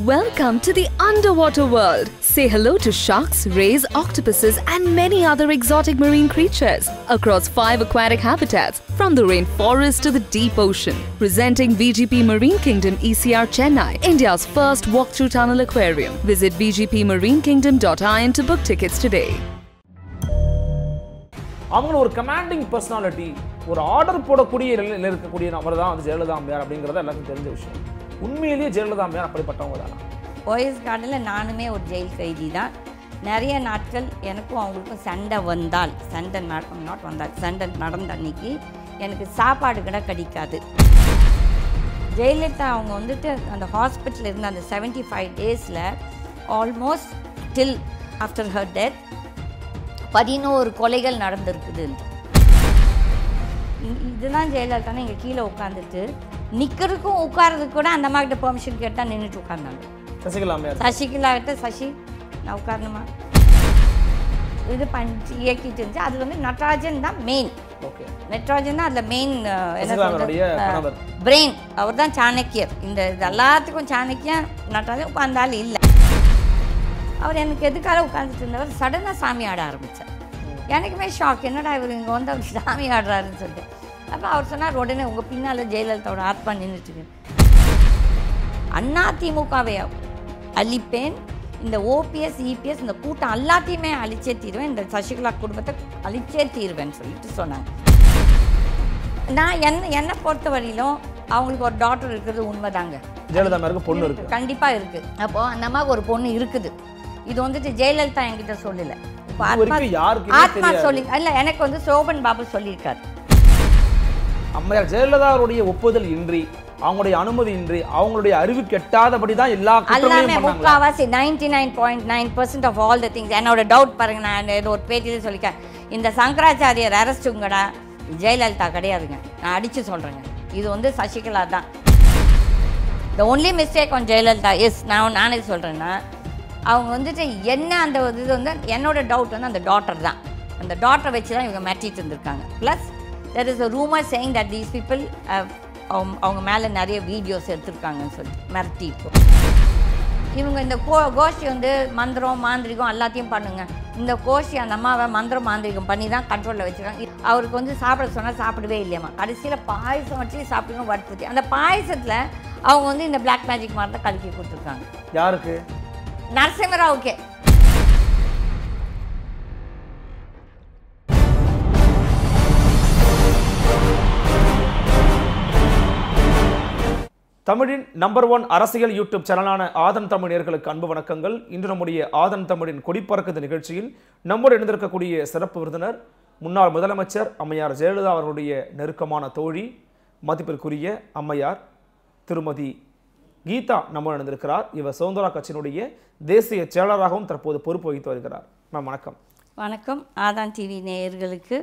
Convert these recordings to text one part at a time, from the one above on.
Welcome to the underwater world. Say hello to sharks, rays, octopuses, and many other exotic marine creatures across five aquatic habitats, from the rainforest to the deep ocean. Presenting VGP Marine Kingdom ECR Chennai, India's first walkthrough tunnel aquarium. Visit vgpmarinekingdom.in to book tickets today. அவங்கள ஒரு commanding personality ஒரு order போடக்கூடிய நிலையில் இருக்கக்கூடிய நபர் தான் வந்து ஜெயலலிதா அம்மையார் அப்படிங்கிறத எல்லாருக்கும் தெரிஞ்ச விஷயம் உண்மையிலேயே ஜெயலலிதா அம்மையார் அப்படிப்பட்டவங்க தானா ஓஎஸ் கார்டில் நானுமே ஒரு ஜெயில் கைதி தான் நிறைய நாட்கள் எனக்கும் அவங்களுக்கும் சண்டை வந்தால் சண்டை நட நாட் வந்தால் சண்டை நடந்த அன்னைக்கு எனக்கு சாப்பாடு கூட கிடைக்காது ஜெயலலிதா அவங்க வந்துட்டு அந்த ஹாஸ்பிட்டலில் இருந்த அந்த செவன்ட்டி ஃபைவ் டேஸில் almost till after her death பதினோரு கொலைகள் நடந்திருக்குது இதுதான் ஜெயலலிதான்னு இங்கே கீழே உட்காந்துட்டு நிற்கிறதுக்கும் உட்கார்றதுக்கு கூட அந்த கிட்ட பெர்மிஷன் கேட்டால் நின்றுட்டு உட்கார்ந்தாங்க சசிகலா சசிகலா கிட்ட சசி நான் உட்காரணுமா இது பண்ணி இயக்கிட்டு இருந்துச்சு அது வந்து நட்ராஜன் தான் மெயின் நட்ராஜன் தான் அதில் மெயின் என்ன பிரெயின் அவர் தான் சாணக்கியர் இந்த இது எல்லாத்துக்கும் சாணக்கியம் நட்ராஜன் உட்கார்ந்தாலும் இல்லை அவர் எனக்கு எதுக்காக உட்காந்துட்டு இருந்தவர் சடனாக சாமி ஆட ஆரம்பித்தார் எனக்குமே ஷாக் என்னடா இவர் இங்கே வந்து அவர் சாமி ஆடுறாருன்னு சொல்லிட்டு அப்போ அவர் சொன்னார் உடனே உங்கள் பின்னால் ஜெயலலிதாவோட ஆத்மா நின்றுட்டுருக்கு அண்ணா திமுகவை அழிப்பேன் இந்த ஓபிஎஸ் இபிஎஸ் இந்த கூட்டம் எல்லாத்தையுமே அழிச்சே தீருவேன் இந்த சசிகலா குடும்பத்தை அழிச்சே தீருவேன் சொல்லிட்டு சொன்னாங்க நான் என்ன என்னை பொறுத்த வரையிலும் அவங்களுக்கு ஒரு டாக்டர் இருக்கிறது உண்மைதாங்க ஜெயலலிதா பொண்ணு இருக்கு கண்டிப்பாக இருக்கு அப்போ அந்த மாதிரி ஒரு பொண்ணு இருக்குது இது வந்துட்டு ஜெயலலிதா என்கிட்ட சொல்லலை ஆத்மா சொல்லி இல்லை எனக்கு வந்து சோபன் பாபு சொல்லியிருக்காரு அம்மையார் ஜெயலலிதாவுடைய ஒப்புதல் இன்றி அவங்களுடைய அனுமதி இன்றி அவங்களுடைய அறிவு கெட்டாதபடி தான் எல்லா எல்லாமே முக்காவாசி ninety nine point nine percent of all the things என்னோட டவுட் பாருங்க நான் ஏதோ ஒரு பேட்டியில் சொல்லிக்கேன் இந்த சங்கராச்சாரியர் அரசுங்கடா ஜெயலலிதா கிடையாதுங்க நான் அடித்து சொல்கிறேங்க இது வந்து சசிகலா தான் the only mistake on Jayalalithaa yes நான் நானே சொல்கிறேன்னா அவங்க வந்துட்டு என்ன அந்த இது வந்து என்னோட டவுட் வந்து அந்த டாட்டர் தான் அந்த டாட்டரை வச்சு தான் இவங்க மாட்டிகிட்டு இருந்திருக்காங்க plus there is a rumour saying that these people அவங்க அவங்க மேலே நிறைய வீடியோஸ் எடுத்திருக்காங்கன்னு சொல்லி மிரட்டி இவங்க இந்த கோ கோஷ்டி வந்து மந்திரம் மாந்திரிகம் எல்லாத்தையும் பண்ணுங்க இந்த கோஷி அந்த அம்மாவை மந்திரம் மாந்திரிகம் பண்ணி தான் கண்ட்ரோலில் வச்சுருக்காங்க அவருக்கு வந்து சாப்பிட சொன்னால் சாப்பிடவே இல்லையம்மா கடைசியில் பாயசம் வச்சு சாப்பிடுங்க வற்புறுத்தி அந்த பாயசத்தில் அவங்க வந்து இந்த பிளாக் மேஜிக் மாதிரி தான் கலக்கி கொடுத்துருக்காங்க யாருக்கு நரசிம்மராவுக்கே தமிழின் நம்பர் ஒன் அரசியல் யூடியூப் சேனலான ஆதன் தமிழ் நேர்களுக்கு அன்பு வணக்கங்கள் இன்று நம்முடைய ஆதன் தமிழின் கொடிப்பறக்குது நிகழ்ச்சியில் நம்மோடு இணைந்திருக்கக்கூடிய சிறப்பு விருந்தினர் முன்னாள் முதலமைச்சர் அம்மையார் ஜெயலலிதா அவர்களுடைய நெருக்கமான தோழி மதிப்பிற்குரிய அம்மையார் திருமதி கீதா நம்ம இணைந்திருக்கிறார் இவர் சுதந்திரா கட்சியினுடைய தேசிய செயலராகவும் தற்போது பொறுப்பு வகித்து வருகிறார் மேம் வணக்கம் வணக்கம் ஆதான் டிவி நேயர்களுக்கு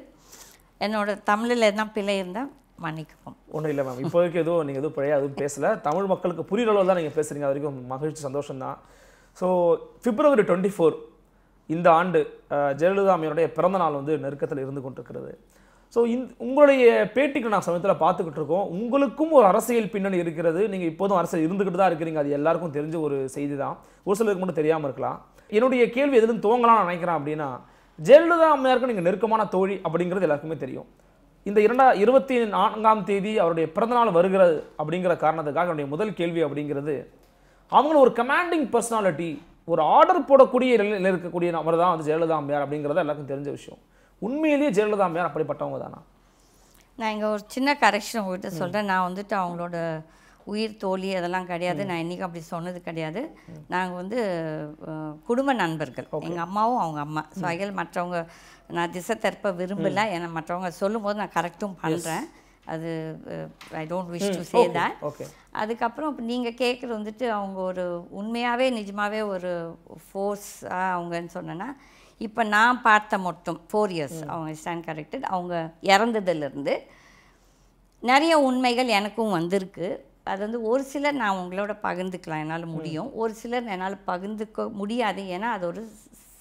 என்னோட தமிழில் என்ன பிழை இருந்தால் மன்னிக்கும் ஒன்றும் இல்லை மேம் இப்போதைக்கு எதுவும் நீங்கள் எதுவும் பிழையா எதுவும் பேசலை தமிழ் மக்களுக்கு புரியுற அளவில் தான் நீங்கள் பேசுகிறீங்க அது வரைக்கும் மகிழ்ச்சி சந்தோஷம் தான் ஸோ பிப்ரவரி டுவெண்ட்டி ஃபோர் இந்த ஆண்டு ஜெயலலிதா அம்மையுடைய பிறந்த நாள் வந்து நெருக்கத்தில் இருந்து கொண்டிருக்கிறது ஸோ இந் உங்களுடைய பேட்டிக்கு நான் சமயத்தில் பார்த்துக்கிட்டு இருக்கோம் உங்களுக்கும் ஒரு அரசியல் பின்னணி இருக்கிறது நீங்கள் இப்போதும் அரசியல் இருந்துக்கிட்டு தான் இருக்கிறீங்க அது எல்லாருக்கும் தெரிஞ்ச ஒரு செய்தி தான் ஒரு சிலருக்கு மட்டும் தெரியாமல் இருக்கலாம் என்னுடைய கேள்வி எதுன்னு துவங்கலாம் நான் நினைக்கிறேன் அப்படின்னா ஜெயலலிதா அம்மையாருக்கு நீங்கள் நெருக்கமான தோழி அப்படிங்கிறது எல்லாருக்குமே தெரியும் இந்த இரண்டா இருபத்தி நான்காம் தேதி அவருடைய பிறந்தநாள் வருகிறது அப்படிங்கிற காரணத்துக்காக என்னுடைய முதல் கேள்வி அப்படிங்கிறது அவங்களும் ஒரு கமாண்டிங் பர்சனாலிட்டி ஒரு ஆர்டர் போடக்கூடிய நிலையில் இருக்கக்கூடிய நபர் தான் வந்து ஜெயலலிதா அம்மையார் அப்படிங்கிறத எல்லாருக்கும் தெரிஞ்ச விஷயம் உண்மையிலேயே ஜெயலலிதா அம்மையார் அப்படிப்பட்டவங்க தானா நான் இங்கே ஒரு சின்ன கரெக்ஷன் உங்கள்கிட்ட சொல்கிறேன் நான் வந்துட்டு அவங்களோட உயிர் தோழி அதெல்லாம் கிடையாது நான் இன்றைக்கி அப்படி சொன்னது கிடையாது நாங்கள் வந்து குடும்ப நண்பர்கள் எங்கள் அம்மாவும் அவங்க அம்மா ஸோ அகில் மற்றவங்க நான் திசை தற்ப விரும்பலை ஏன்னா மற்றவங்க சொல்லும் போது நான் கரெக்டும் பண்ணுறேன் அது I don't wish to say that அதுக்கப்புறம் இப்போ நீங்கள் கேட்குறது வந்துட்டு அவங்க ஒரு உண்மையாகவே நிஜமாகவே ஒரு ஃபோர்ஸாக அவங்கன்னு சொன்னேன்னா இப்போ நான் பார்த்த மட்டும் ஃபோர் இயர்ஸ் அவங்க ஸ்டாண்ட் கரெக்டட் அவங்க இறந்ததுலேருந்து நிறைய உண்மைகள் எனக்கும் வந்திருக்கு அது வந்து ஒரு சிலர் நான் உங்களோட பகிர்ந்துக்கலாம் என்னால் முடியும் ஒரு சிலர் என்னால் பகிர்ந்துக்க முடியாது ஏன்னா அது ஒரு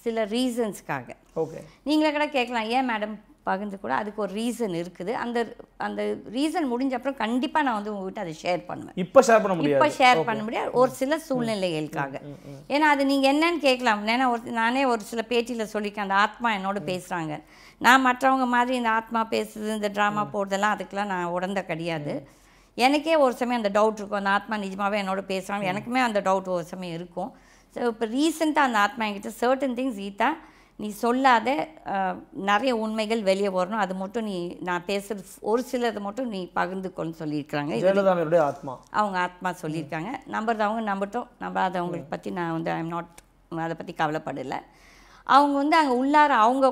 சில ரீசன்ஸ்க்காக ஓகே நீங்களே கூட கேட்கலாம் ஏன் மேடம் பகிர்ந்து கூட அதுக்கு ஒரு ரீசன் இருக்குது அந்த அந்த ரீசன் முடிஞ்ச அப்புறம் கண்டிப்பாக நான் வந்து உங்ககிட்ட அதை ஷேர் பண்ணுவேன் இப்போ ஷேர் பண்ண முடியாது இப்போ ஷேர் பண்ண முடியாது ஒரு சில mm-hmm. சூழ்நிலைகளுக்காக mm-hmm. Mm-hmm. ஏன்னா அது நீங்கள் என்னன்னு கேட்கலாம் ஏன்னா ஒரு நானே ஒரு சில பேட்டியில் சொல்லியிருக்கேன் அந்த ஆத்மா என்னோட பேசுகிறாங்க நான் மற்றவங்க மாதிரி இந்த ஆத்மா பேசுறது இந்த ட்ராமா போடுறதெல்லாம் அதுக்கெலாம் நான் உடந்த கிடையாது எனக்கே ஒரு சமயம் அந்த டவுட் இருக்கும் அந்த ஆத்மா நிஜமாகவே என்னோட பேசுகிறாங்க எனக்குமே அந்த டவுட் ஒரு சமயம் இருக்கும் ஸோ இப்போ ரீசெண்டாக அந்த ஆத்மா என்கிட்ட சர்டன் திங்ஸ் ஈத்தா நீ சொல்லாத நிறைய உண்மைகள் வெளியே வரணும் அது மட்டும் நீ நான் பேசுகிற ஒரு சிலதை மட்டும் நீ பகிர்ந்துக்கொள்னு சொல்லியிருக்கிறாங்க ஆத்மா அவங்க ஆத்மா சொல்லியிருக்காங்க நம்புறதவங்க நம்பட்டும் நம்பாதவங்களை பற்றி நான் வந்து ஐம் நாட் அதை பற்றி கவலைப்படலை அவங்க வந்து அங்கே உள்ளார அவங்க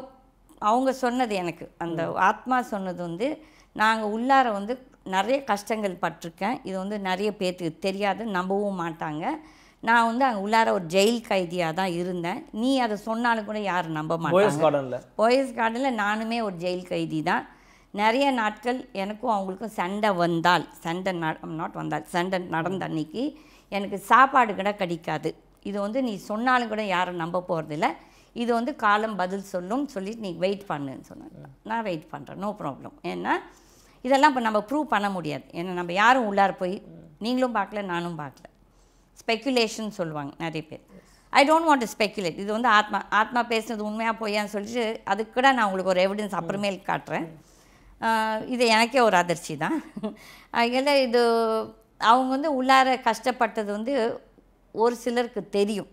அவங்க சொன்னது எனக்கு அந்த ஆத்மா சொன்னது வந்து நாங்கள் உள்ளார வந்து நிறைய கஷ்டங்கள் பட்டிருக்கேன் இது வந்து நிறைய பேர்த்துக்கு தெரியாது நம்பவும் மாட்டாங்க நான் வந்து அங்கே உள்ளார ஒரு ஜெயில் கைதியாக தான் இருந்தேன் நீ அதை சொன்னாலும் கூட யாரும் நம்ப மாட்டேன் போயஸ் கார்டனில் நானுமே ஒரு ஜெயில் கைதி தான் நிறைய நாட்கள் எனக்கும் அவங்களுக்கும் சண்டை வந்தால் சண்டை நாட் வந்தால் சண்டை நடந்த அன்னைக்கு எனக்கு சாப்பாடு கூட கிடைக்காது இது வந்து நீ சொன்னாலும் கூட யாரும் நம்ப போகிறதில்ல இது வந்து காலம் பதில் சொல்லும் சொல்லி நீ வெயிட் பண்ணுன்னு சொன்னாங்க நான் வெயிட் பண்ணுறேன் நோ ப்ராப்ளம் ஏன்னா இதெல்லாம் இப்போ நம்ம ப்ரூவ் பண்ண முடியாது ஏன்னா நம்ம யாரும் உள்ளார போய் நீங்களும் பார்க்கல நானும் பார்க்கல ஸ்பெக்குலேஷன் சொல்லுவாங்க நிறைய பேர் I don't want to speculate இது வந்து ஆத்மா ஆத்மா பேசுனது உண்மையாக பொய்யான்னு சொல்லிட்டு அதுக்கு கூட நான் உங்களுக்கு ஒரு எவிடன்ஸ் அப்புறமேல் காட்டுறேன் இது எனக்கே ஒரு அதிர்ச்சி தான் இல்லை இது அவங்க வந்து உள்ளார கஷ்டப்பட்டது வந்து ஒரு சிலருக்கு தெரியும்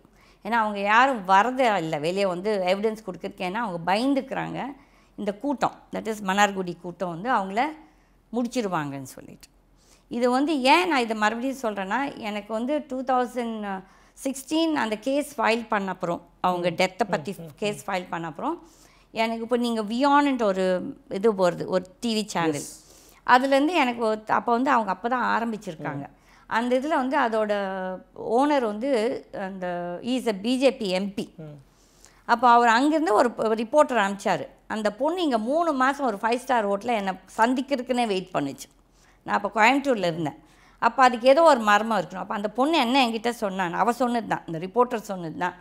ஏன்னா அவங்க யாரும் வரதே இல்லை வெளியே வந்து எவிடன்ஸ் கொடுக்குறதுக்கு ஏன்னா அவங்க பயந்துக்கிறாங்க இந்த கூட்டம் தட் இஸ் மன்னார்குடி கூட்டம் வந்து அவங்கள முடிச்சிருவாங்கன்னு சொல்லிட்டு இது வந்து ஏன் நான் இதை மறுபடியும் சொல்கிறேன்னா எனக்கு வந்து டூ தௌசண்ட் சிக்ஸ்டீன் அந்த கேஸ் ஃபைல் பண்ண அப்புறம் அவங்க டெத்தை பற்றி கேஸ் ஃபைல் பண்ண அப்புறம் எனக்கு இப்போ நீங்கள் வியான்ன்ற ஒரு இது போகிறது ஒரு டிவி சேனல் அதுலேருந்து எனக்கு அப்போ வந்து அவங்க அப்போ தான் ஆரம்பிச்சிருக்காங்க அந்த இதில் வந்து அதோட ஓனர் வந்து அந்த ஈஸ் அ பிஜேபி எம்பி அப்போ அவர் அங்கேருந்து ஒரு ரிப்போர்ட்டர் அனுப்பிச்சார் அந்த பொண்ணு இங்கே மூணு மாதம் ஒரு ஃபைவ் ஸ்டார் ஹோட்டலில் என்னை சந்திக்கிறதுக்குன்னே வெயிட் பண்ணுச்சு நான் அப்போ கோயம்புத்தூரில் இருந்தேன் அப்போ அதுக்கு ஏதோ ஒரு மர்மம் இருக்கணும் அப்போ அந்த பொண்ணு என்ன என்கிட்ட சொன்னான் அவள் சொன்னது தான் இந்த ரிப்போர்ட்டர் சொன்னது தான்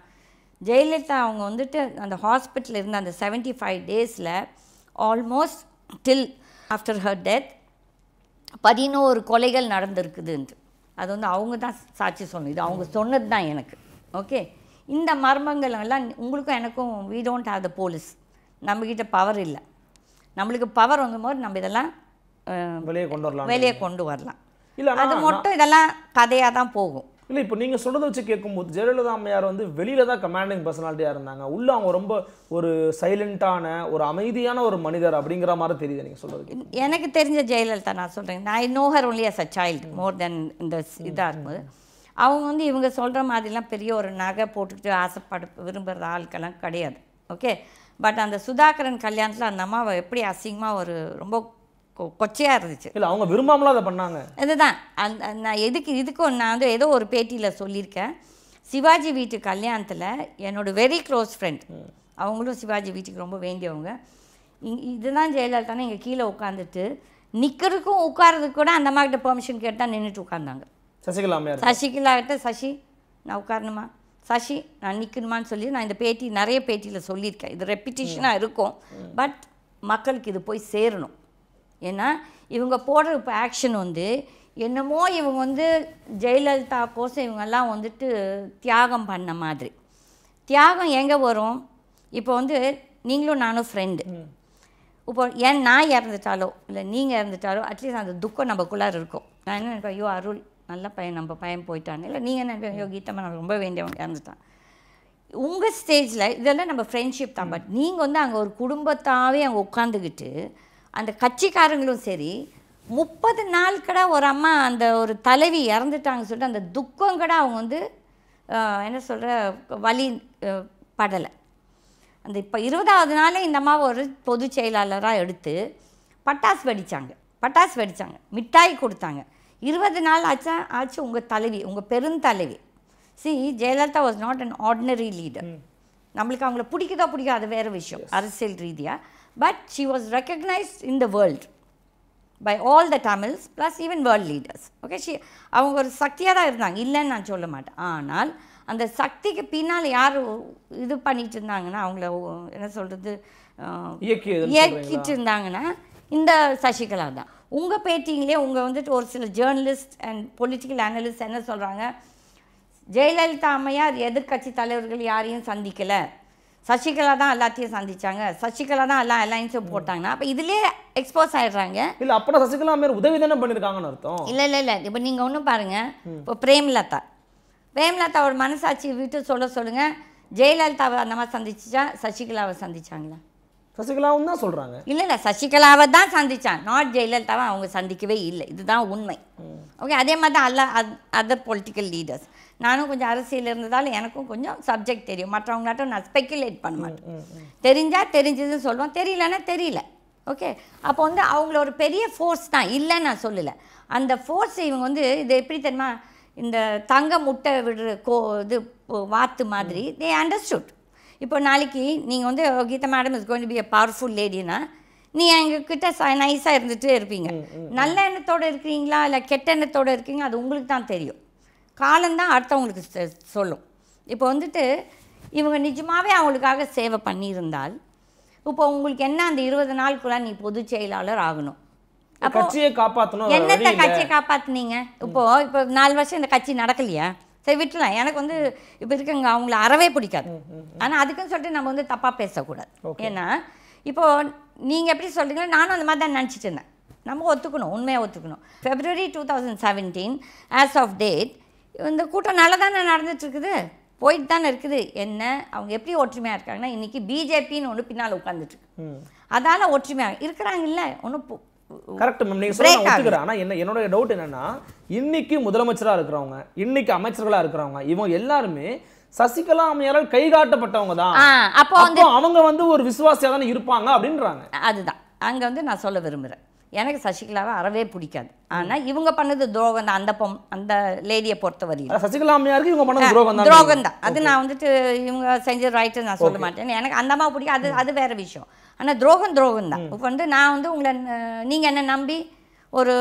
ஜெயலலிதா அவங்க வந்துட்டு அந்த ஹாஸ்பிட்டலில் இருந்த அந்த செவன்ட்டி ஃபைவ் டேஸில் almost till after her death பதினோரு கொலைகள் நடந்திருக்குதுன்ட்டு அது வந்து அவங்க தான் சாட்சி சொன்னது அவங்க சொன்னது தான் எனக்கு ஓகே இந்த மர்மங்கள் எல்லாம் உங்களுக்கும் எனக்கும் we don't have the police நம்மக்கிட்ட பவர் இல்லை நம்மளுக்கு பவர் வாங்கும் போது நம்ம இதெல்லாம் வெளியே கொண்டு வரலாம் வெளியே கொண்டு வரலாம் இல்லை அது மட்டும் இதெல்லாம் கதையாக தான் போகும் இல்லை இப்போ நீங்கள் சொல்கிறத வச்சு கேட்கும்போது ஜெயலலிதா அம்மையார் வந்து வெளியில் தான் கமாண்டிங் பர்சனாலிட்டியாக இருந்தாங்க உள்ளே அவங்க ரொம்ப ஒரு சைலண்ட்டான ஒரு அமைதியான ஒரு மனிதர் அப்படிங்கிற மாதிரி தெரியுது நீங்கள் சொல்கிறது எனக்கு தெரிஞ்ச ஜெயலலிதா நான் சொல்கிறேன் நான் I know only as a child more than இந்த இதாக இருக்கும்போது அவங்க வந்து இவங்க சொல்கிற மாதிரிலாம் பெரிய ஒரு நகை போட்டுக்கிட்டு ஆசைப்பட விரும்புகிற ஆட்கள்லாம் கிடையாது ஓகே பட் அந்த சுதாகரன் கல்யாணத்தில் அந்த அம்மாவை எப்படி அசிங்கமாக ஒரு ரொம்ப கொச்சையாக இருந்துச்சு இல்லை அவங்க விரும்பாமலாம் அதை பண்ணாங்க அதுதான் அந்த நான் எதுக்கு இதுக்கும் நான் வந்து ஏதோ ஒரு பேட்டியில் சொல்லியிருக்கேன் சிவாஜி வீட்டு கல்யாணத்தில் என்னோடய வெரி க்ளோஸ் ஃப்ரெண்ட் அவங்களும் சிவாஜி வீட்டுக்கு ரொம்ப வேண்டியவங்க இதுதான் ஜெயலலிதானே இங்கே கீழே உட்காந்துட்டு நிற்கிறதுக்கும் உட்காரதுக்கு கூட அந்த அம்மாக்கிட்ட பெர்மிஷன் கேட்டால் நின்றுட்டு உட்காந்தாங்க சசிகலா சசிகலா கிட்ட சசி நான் உட்காரணுமா சசி நான் நிற்கணுமான்னு சொல்லி நான் இந்த பேட்டி நிறைய பேட்டியில் சொல்லியிருக்கேன் இது ரெப்பிட்டேஷனாக இருக்கும் பட் மக்களுக்கு இது போய் சேரணும் ஏன்னா இவங்க போடுற இப்போ ஆக்ஷன் வந்து என்னமோ இவங்க வந்து ஜெயலலிதா கோசம் இவங்கெல்லாம் வந்துட்டு தியாகம் பண்ண மாதிரி தியாகம் எங்கே வரும் இப்போ வந்து நீங்களும் நானும் ஃப்ரெண்டு இப்போ ஏன் நான் இறந்துட்டாலோ இல்லை நீங்கள் இறந்துட்டாலோ அட்லீஸ்ட் அந்த துக்கம் நமக்குள்ளார இருக்கும் நான் என்ன நினைப்பேன் ஐயோ அருள் நல்ல பையன் நம்ம பையன் போயிட்டான் இல்லை நீங்கள் என்ன நினைப்பேன் ஐயோ கீதமாக நான் ரொம்ப வேண்டியவங்க இறந்துட்டான் உங்கள் ஸ்டேஜில் இதெல்லாம் நம்ம ஃப்ரெண்ட்ஷிப் தான் பட் நீங்கள் வந்து அங்கே ஒரு குடும்பத்தாகவே அங்கே உட்காந்துக்கிட்டு அந்த கட்சிக்காரங்களும் சரி முப்பது நாள் கூட ஒரு அம்மா அந்த ஒரு தலைவி இறந்துட்டாங்க சொல்லிட்டு அந்த துக்கம் கூட அவங்க வந்து என்ன சொல்கிற வழி படலை அந்த இப்போ இருபதாவது நாளே இந்த அம்மாவை ஒரு பொதுச் செயலாளராக எடுத்து பட்டாசு வெடித்தாங்க பட்டாசு வெடித்தாங்க மிட்டாய் கொடுத்தாங்க இருபது நாள் ஆச்சா ஆச்சு உங்கள் தலைவி உங்கள் பெருந்தலைவி C Jayalalithaa was not an ordinary leader நம்மளுக்கு அவங்கள பிடிக்குதோ பிடிக்காது வேறு விஷயம் அரசியல் ரீதியாக but she was recognized in the world by all the Tamils plus even world leaders okay she அவங்க ஒரு சக்தியாக தான் இருந்தாங்க இல்லைன்னு நான் சொல்ல மாட்டேன் ஆனால் அந்த சக்திக்கு பின்னால் யார் இது பண்ணிகிட்டு இருந்தாங்கன்னா அவங்கள என்ன சொல்கிறது இயக்கிட்டு இருந்தாங்கன்னா இந்த சசிகலா தான் உங்கள் பேட்டிங்களே உங்கள் வந்துட்டு ஒரு சில ஜேர்னலிஸ்ட் அண்ட் பொலிட்டிக்கல் அனலிஸ்ட் என்ன சொல்கிறாங்க ஜெயலலிதா அம்மையார் எதிர்கட்சி தலைவர்கள் யாரையும் சந்திக்கலை சசிகலா தான் எல்லாத்தையும் சந்திச்சாங்க சசிகலா தான் எல்லா அலைன்ஸும் போட்டாங்கன்னா அப்போ இதுலேயே எக்ஸ்போஸ் ஆயிடுறாங்க இல்லை அப்போ சசிகலா மாரி உதவி தானே பண்ணிருக்காங்கன்னு அர்த்தம் இல்லை இல்லை இல்லை இப்போ நீங்க ஒன்றும் பாருங்க இப்போ பிரேம்லதா பிரேம்லதாவோட மனசாட்சி விட்டு சொல்ல சொல்லுங்கள் ஜெயலலிதாவை அந்த மாதிரி சந்திச்சா சசிகலாவை சந்திச்சாங்களா சசிகலாவும் தான் சொல்றாங்க இல்ல இல்ல சசிகலாவை தான் சந்திச்சான் நாட் ஜெயலலிதாவை அவங்க சந்திக்கவே இல்லை இதுதான் உண்மை ஓகே அதே மாதிரி தான் அல்ல அதர் பொலிட்டிக்கல் லீடர்ஸ் நானும் கொஞ்சம் அரசியல் இருந்ததால் எனக்கும் கொஞ்சம் சப்ஜெக்ட் தெரியும் மற்றவங்களாட்டும் நான் ஸ்பெக்குலேட் பண்ண மாட்டேன் தெரிஞ்சால் தெரிஞ்சதுன்னு சொல்லுவோம் தெரியலன்னா தெரியல ஓகே அப்போ வந்து அவங்கள ஒரு பெரிய ஃபோர்ஸ் தான் இல்லைன்னு நான் சொல்லலை அந்த ஃபோர்ஸ் இவங்க வந்து இது எப்படி தெரியுமா இந்த தங்க முட்டை விடுற கோ இது வாத்து மாதிரி தே அண்டர்ஸ்டுட் இப்போ நாளைக்கு நீங்கள் வந்து Geetha madam is going be a powerful லேடினா நீ எங்ககிட்ட ச நைஸாக இருந்துகிட்டே இருப்பீங்க நல்ல எண்ணத்தோடு இருக்கிறீங்களா இல்லை கெட்ட எண்ணத்தோடு இருக்கீங்க அது உங்களுக்கு தான் தெரியும் காலந்தான் அடுத்தவங்களுக்கு சொல்லும் இப்போ வந்துட்டு இவங்க நிஜமாகவே அவங்களுக்காக சேவை பண்ணியிருந்தால் இப்போ உங்களுக்கு என்ன அந்த இருபது நாளுக்குள்ள நீ பொதுச் செயலாளர் ஆகணும் கட்சியை காப்பாற்றணும் என்னத்தை கட்சியை காப்பாற்றினீங்க இப்போ இப்போ நாலு வருஷம் இந்த கட்சி நடக்கலையா சரி விட்டுலாம் எனக்கு வந்து இப்போ இருக்கங்க அவங்கள அறவே பிடிக்காது ஆனால் அதுக்குன்னு சொல்லிட்டு நம்ம வந்து தப்பாக பேசக்கூடாது ஏன்னா இப்போது நீங்கள் எப்படி சொல்கிறீங்களோ நானும் அந்த மாதிரி தான் நினச்சிட்டு இருந்தேன் நம்ம ஒத்துக்கணும் உண்மையாக ஒத்துக்கணும் February two thousand seventeen as of date இந்த கூட்டம் நல்லா தானே நடந்துட்டுருக்குது போயிட்டு தானே இருக்குது என்ன அவங்க எப்படி ஒற்றுமையாக இருக்காங்கன்னா இன்றைக்கி பிஜேபின்னு ஒன்று பின்னால் உட்காந்துட்டு அதால் ஒற்றுமையாக இருக்கிறாங்க இல்லை ஒன்றும் கரெக்ட் மேம் நீங்கள் சொல்ல ஒத்துக்கிறேன் ஆனால் என்ன என்னோட டவுட் என்னென்னா இன்னைக்கு முதலமைச்சரா இருக்கிறவங்க இன்னைக்கு அமைச்சர்களா இருக்கிறவங்க இவங்க எல்லாருமே சசிகலா அம்மையாரால் கை காட்டப்பட்டவங்க தான் அப்போ வந்து அவங்க வந்து ஒரு விசுவாசியாக தானே இருப்பாங்க அப்படின்றாங்க அதுதான் அங்க வந்து நான் சொல்ல விரும்புறேன் எனக்கு சசிகலாவை அறவே பிடிக்காது ஆனால் இவங்க பண்ணது துரோகம் தான் அந்த பொம் அந்த லேடியை பொறுத்த வரையும் சசிகலா அம்மையாருக்கு இவங்க பண்ணது துரோகம் தான் அது நான் வந்துட்டு இவங்க செஞ்ச ரைட்டு நான் சொல்ல மாட்டேன் எனக்கு அந்த அம்மா பிடிக்கும் அது அது வேற விஷயம் ஆனால் துரோகம் துரோகம் தான் இப்போ வந்து நான் வந்து உங்களை நீங்கள் என்ன நம்பி ஒரு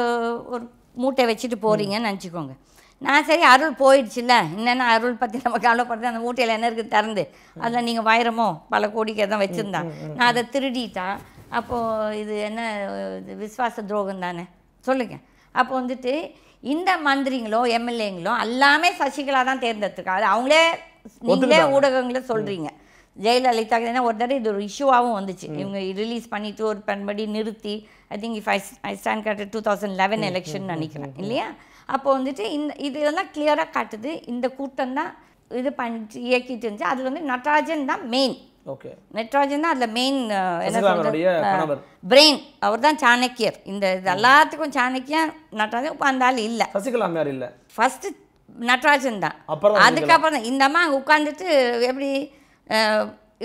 ஒரு மூட்டை வச்சுட்டு போகிறீங்கன்னு நினச்சிக்கோங்க நான் சரி அருள் போயிடுச்சுல்ல என்னென்ன அருள் பற்றி நம்ம கவலைப்படுறது அந்த மூட்டையில் என்ன இருக்குது திறந்து அதில் நீங்கள் வைரமோ பல கோடிக்கு தான் வச்சுருந்தா நான் அதை திருடிட்டா அப்போது இது என்ன இது விஸ்வாச துரோகம் தானே சொல்லுங்கள் அப்போ வந்துட்டு இந்த மந்திரிங்களும் எம்எல்ஏங்களும் எல்லாமே சசிகலா தான் தேர்ந்தெடுத்துருக்காங்க அவங்களே நீங்களே ஊடகங்களே சொல்கிறீங்க ஜெயலலிதா ஏன்னா ஒரு தடவை இது ஒரு இஷ்யூவாகவும் வந்துச்சு இவங்க ரிலீஸ் பண்ணிவிட்டு ஒரு பண்படி நிறுத்தி I think if I I stand கட்டு டூ தௌசண்ட் லெவன் எலெக்ஷன் நினைக்கிறேன் இல்லையா அப்போ வந்துட்டு இந்த இதெல்லாம் கிளியராக காட்டுது இந்த கூட்டம் தான் இது பண்ணிட்டு இயக்கிட்டு இருந்துச்சு அதில் வந்து நடராஜன் தான் மெயின் ஓகே நெட்ராஜன் தான் அதில் மெயின் என்ன பிரெயின் அவர் தான் சாணக்கியர் இந்த இது எல்லாத்துக்கும் சாணக்கியன் நட்ராஜன் இப்போ அந்த ஆள் இல்லை சசிகலா அம்மையார் இல்லை ஃபஸ்ட்டு நட்ராஜன் தான் அதுக்கப்புறம் இந்த அம்மா அங்கே உட்காந்துட்டு எப்படி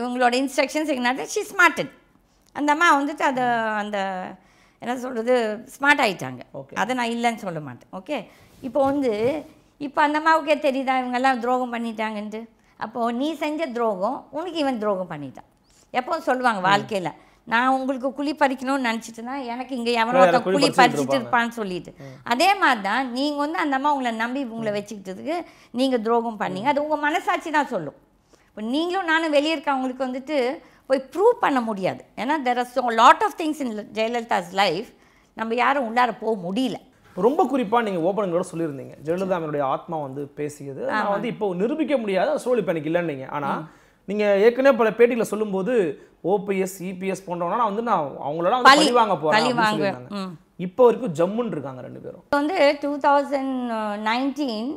இவங்களோட இன்ஸ்ட்ரக்ஷன்ஸ் என்ன ஷி ஸ்மார்டட் அந்த அம்மா வந்துட்டு அதை அந்த என்ன சொல்கிறது ஸ்மார்ட் ஆகிட்டாங்க அதை நான் இல்லைன்னு சொல்ல மாட்டேன் ஓகே இப்போ வந்து இப்போ அந்த அம்மாவுக்கே தெரியுதா இவங்கெல்லாம் துரோகம் பண்ணிட்டாங்கன்ட்டு அப்போது நீ செஞ்ச துரோகம் உனக்கு இவன் துரோகம் பண்ணிட்டான் எப்போ சொல்லுவாங்க வாழ்க்கையில் நான் உங்களுக்கு குழி பறிக்கணும்னு நினச்சிட்டுனா எனக்கு இங்கே எவனோ ஒருத்தன் குழி பறிச்சுட்டு இருப்பான்னு சொல்லிட்டு அதே மாதிரி தான் நீங்கள் வந்து அந்த அம்மா உங்களை நம்பி உங்களை வச்சுக்கிட்டதுக்கு நீங்கள் துரோகம் பண்ணீங்க அது உங்கள் மனசாட்சி தான் சொல்லும் இப்போ நீங்களும் நானும் வெளியே இருக்கவங்களுக்கு வந்துட்டு போய் ப்ரூவ் பண்ண முடியாது ஏன்னா there are so lot of things in Jayalalithaa's life நம்ம யாரும் உள்ளார போக முடியல ரொம்ப குறிப்பாக நீங்கள் ஓப்பனிங்களோட சொல்லியிருந்தீங்க ஜெயலலிதா அவனுடைய ஆத்மா வந்து பேசியது நான் வந்து இப்போ நிரூபிக்க முடியாத சூழல் இப்போ எனக்கு இல்லைங்க ஆனால் நீங்கள் ஏற்கனவே பல பேட்டிகளை சொல்லும்போது ஓபிஎஸ் இபிஎஸ் போன்றவனா வந்து நான் அவங்களோட பழி வாங்க போகிறேன் இப்போ வரைக்கும் ஜம்முன்னு இருக்காங்க ரெண்டு பேரும் வந்து two thousand nineteen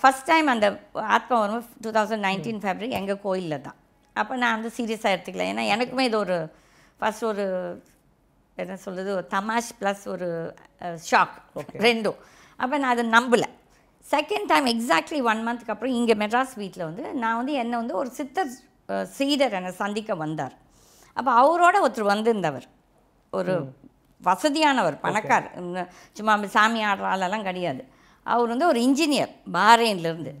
first time அந்த ஆத்மா வரும் டூ தௌசண்ட் நைன்டீன் ஃபேப்ரவரி எங்கள் கோயிலில் தான் அப்போ நான் வந்து சீரியஸாக எடுத்துக்கல ஏன்னா எனக்குமே இது ஒரு ஃபஸ்ட் ஒரு என்ன சொல்கிறது ஒரு தமாஷ் ப்ளஸ் ஒரு ஷாக் ரெண்டும் அப்போ நான் அதை நம்பலை செகண்ட் டைம் எக்ஸாக்ட்லி ஒன் மந்த்க்கு அப்புறம் இங்கே மெட்ராஸ் வீட்டில் வந்து நான் வந்து என்னை வந்து ஒரு சித்தர் சீடர் என்னை சந்திக்க வந்தார் அப்போ அவரோட ஒருத்தர் வந்திருந்தவர் ஒரு வசதியானவர் பணக்கார் சும்மா சாமி ஆடுற ஆளெல்லாம் கிடையாது அவர் வந்து ஒரு இன்ஜினியர் பாரேன்லேருந்து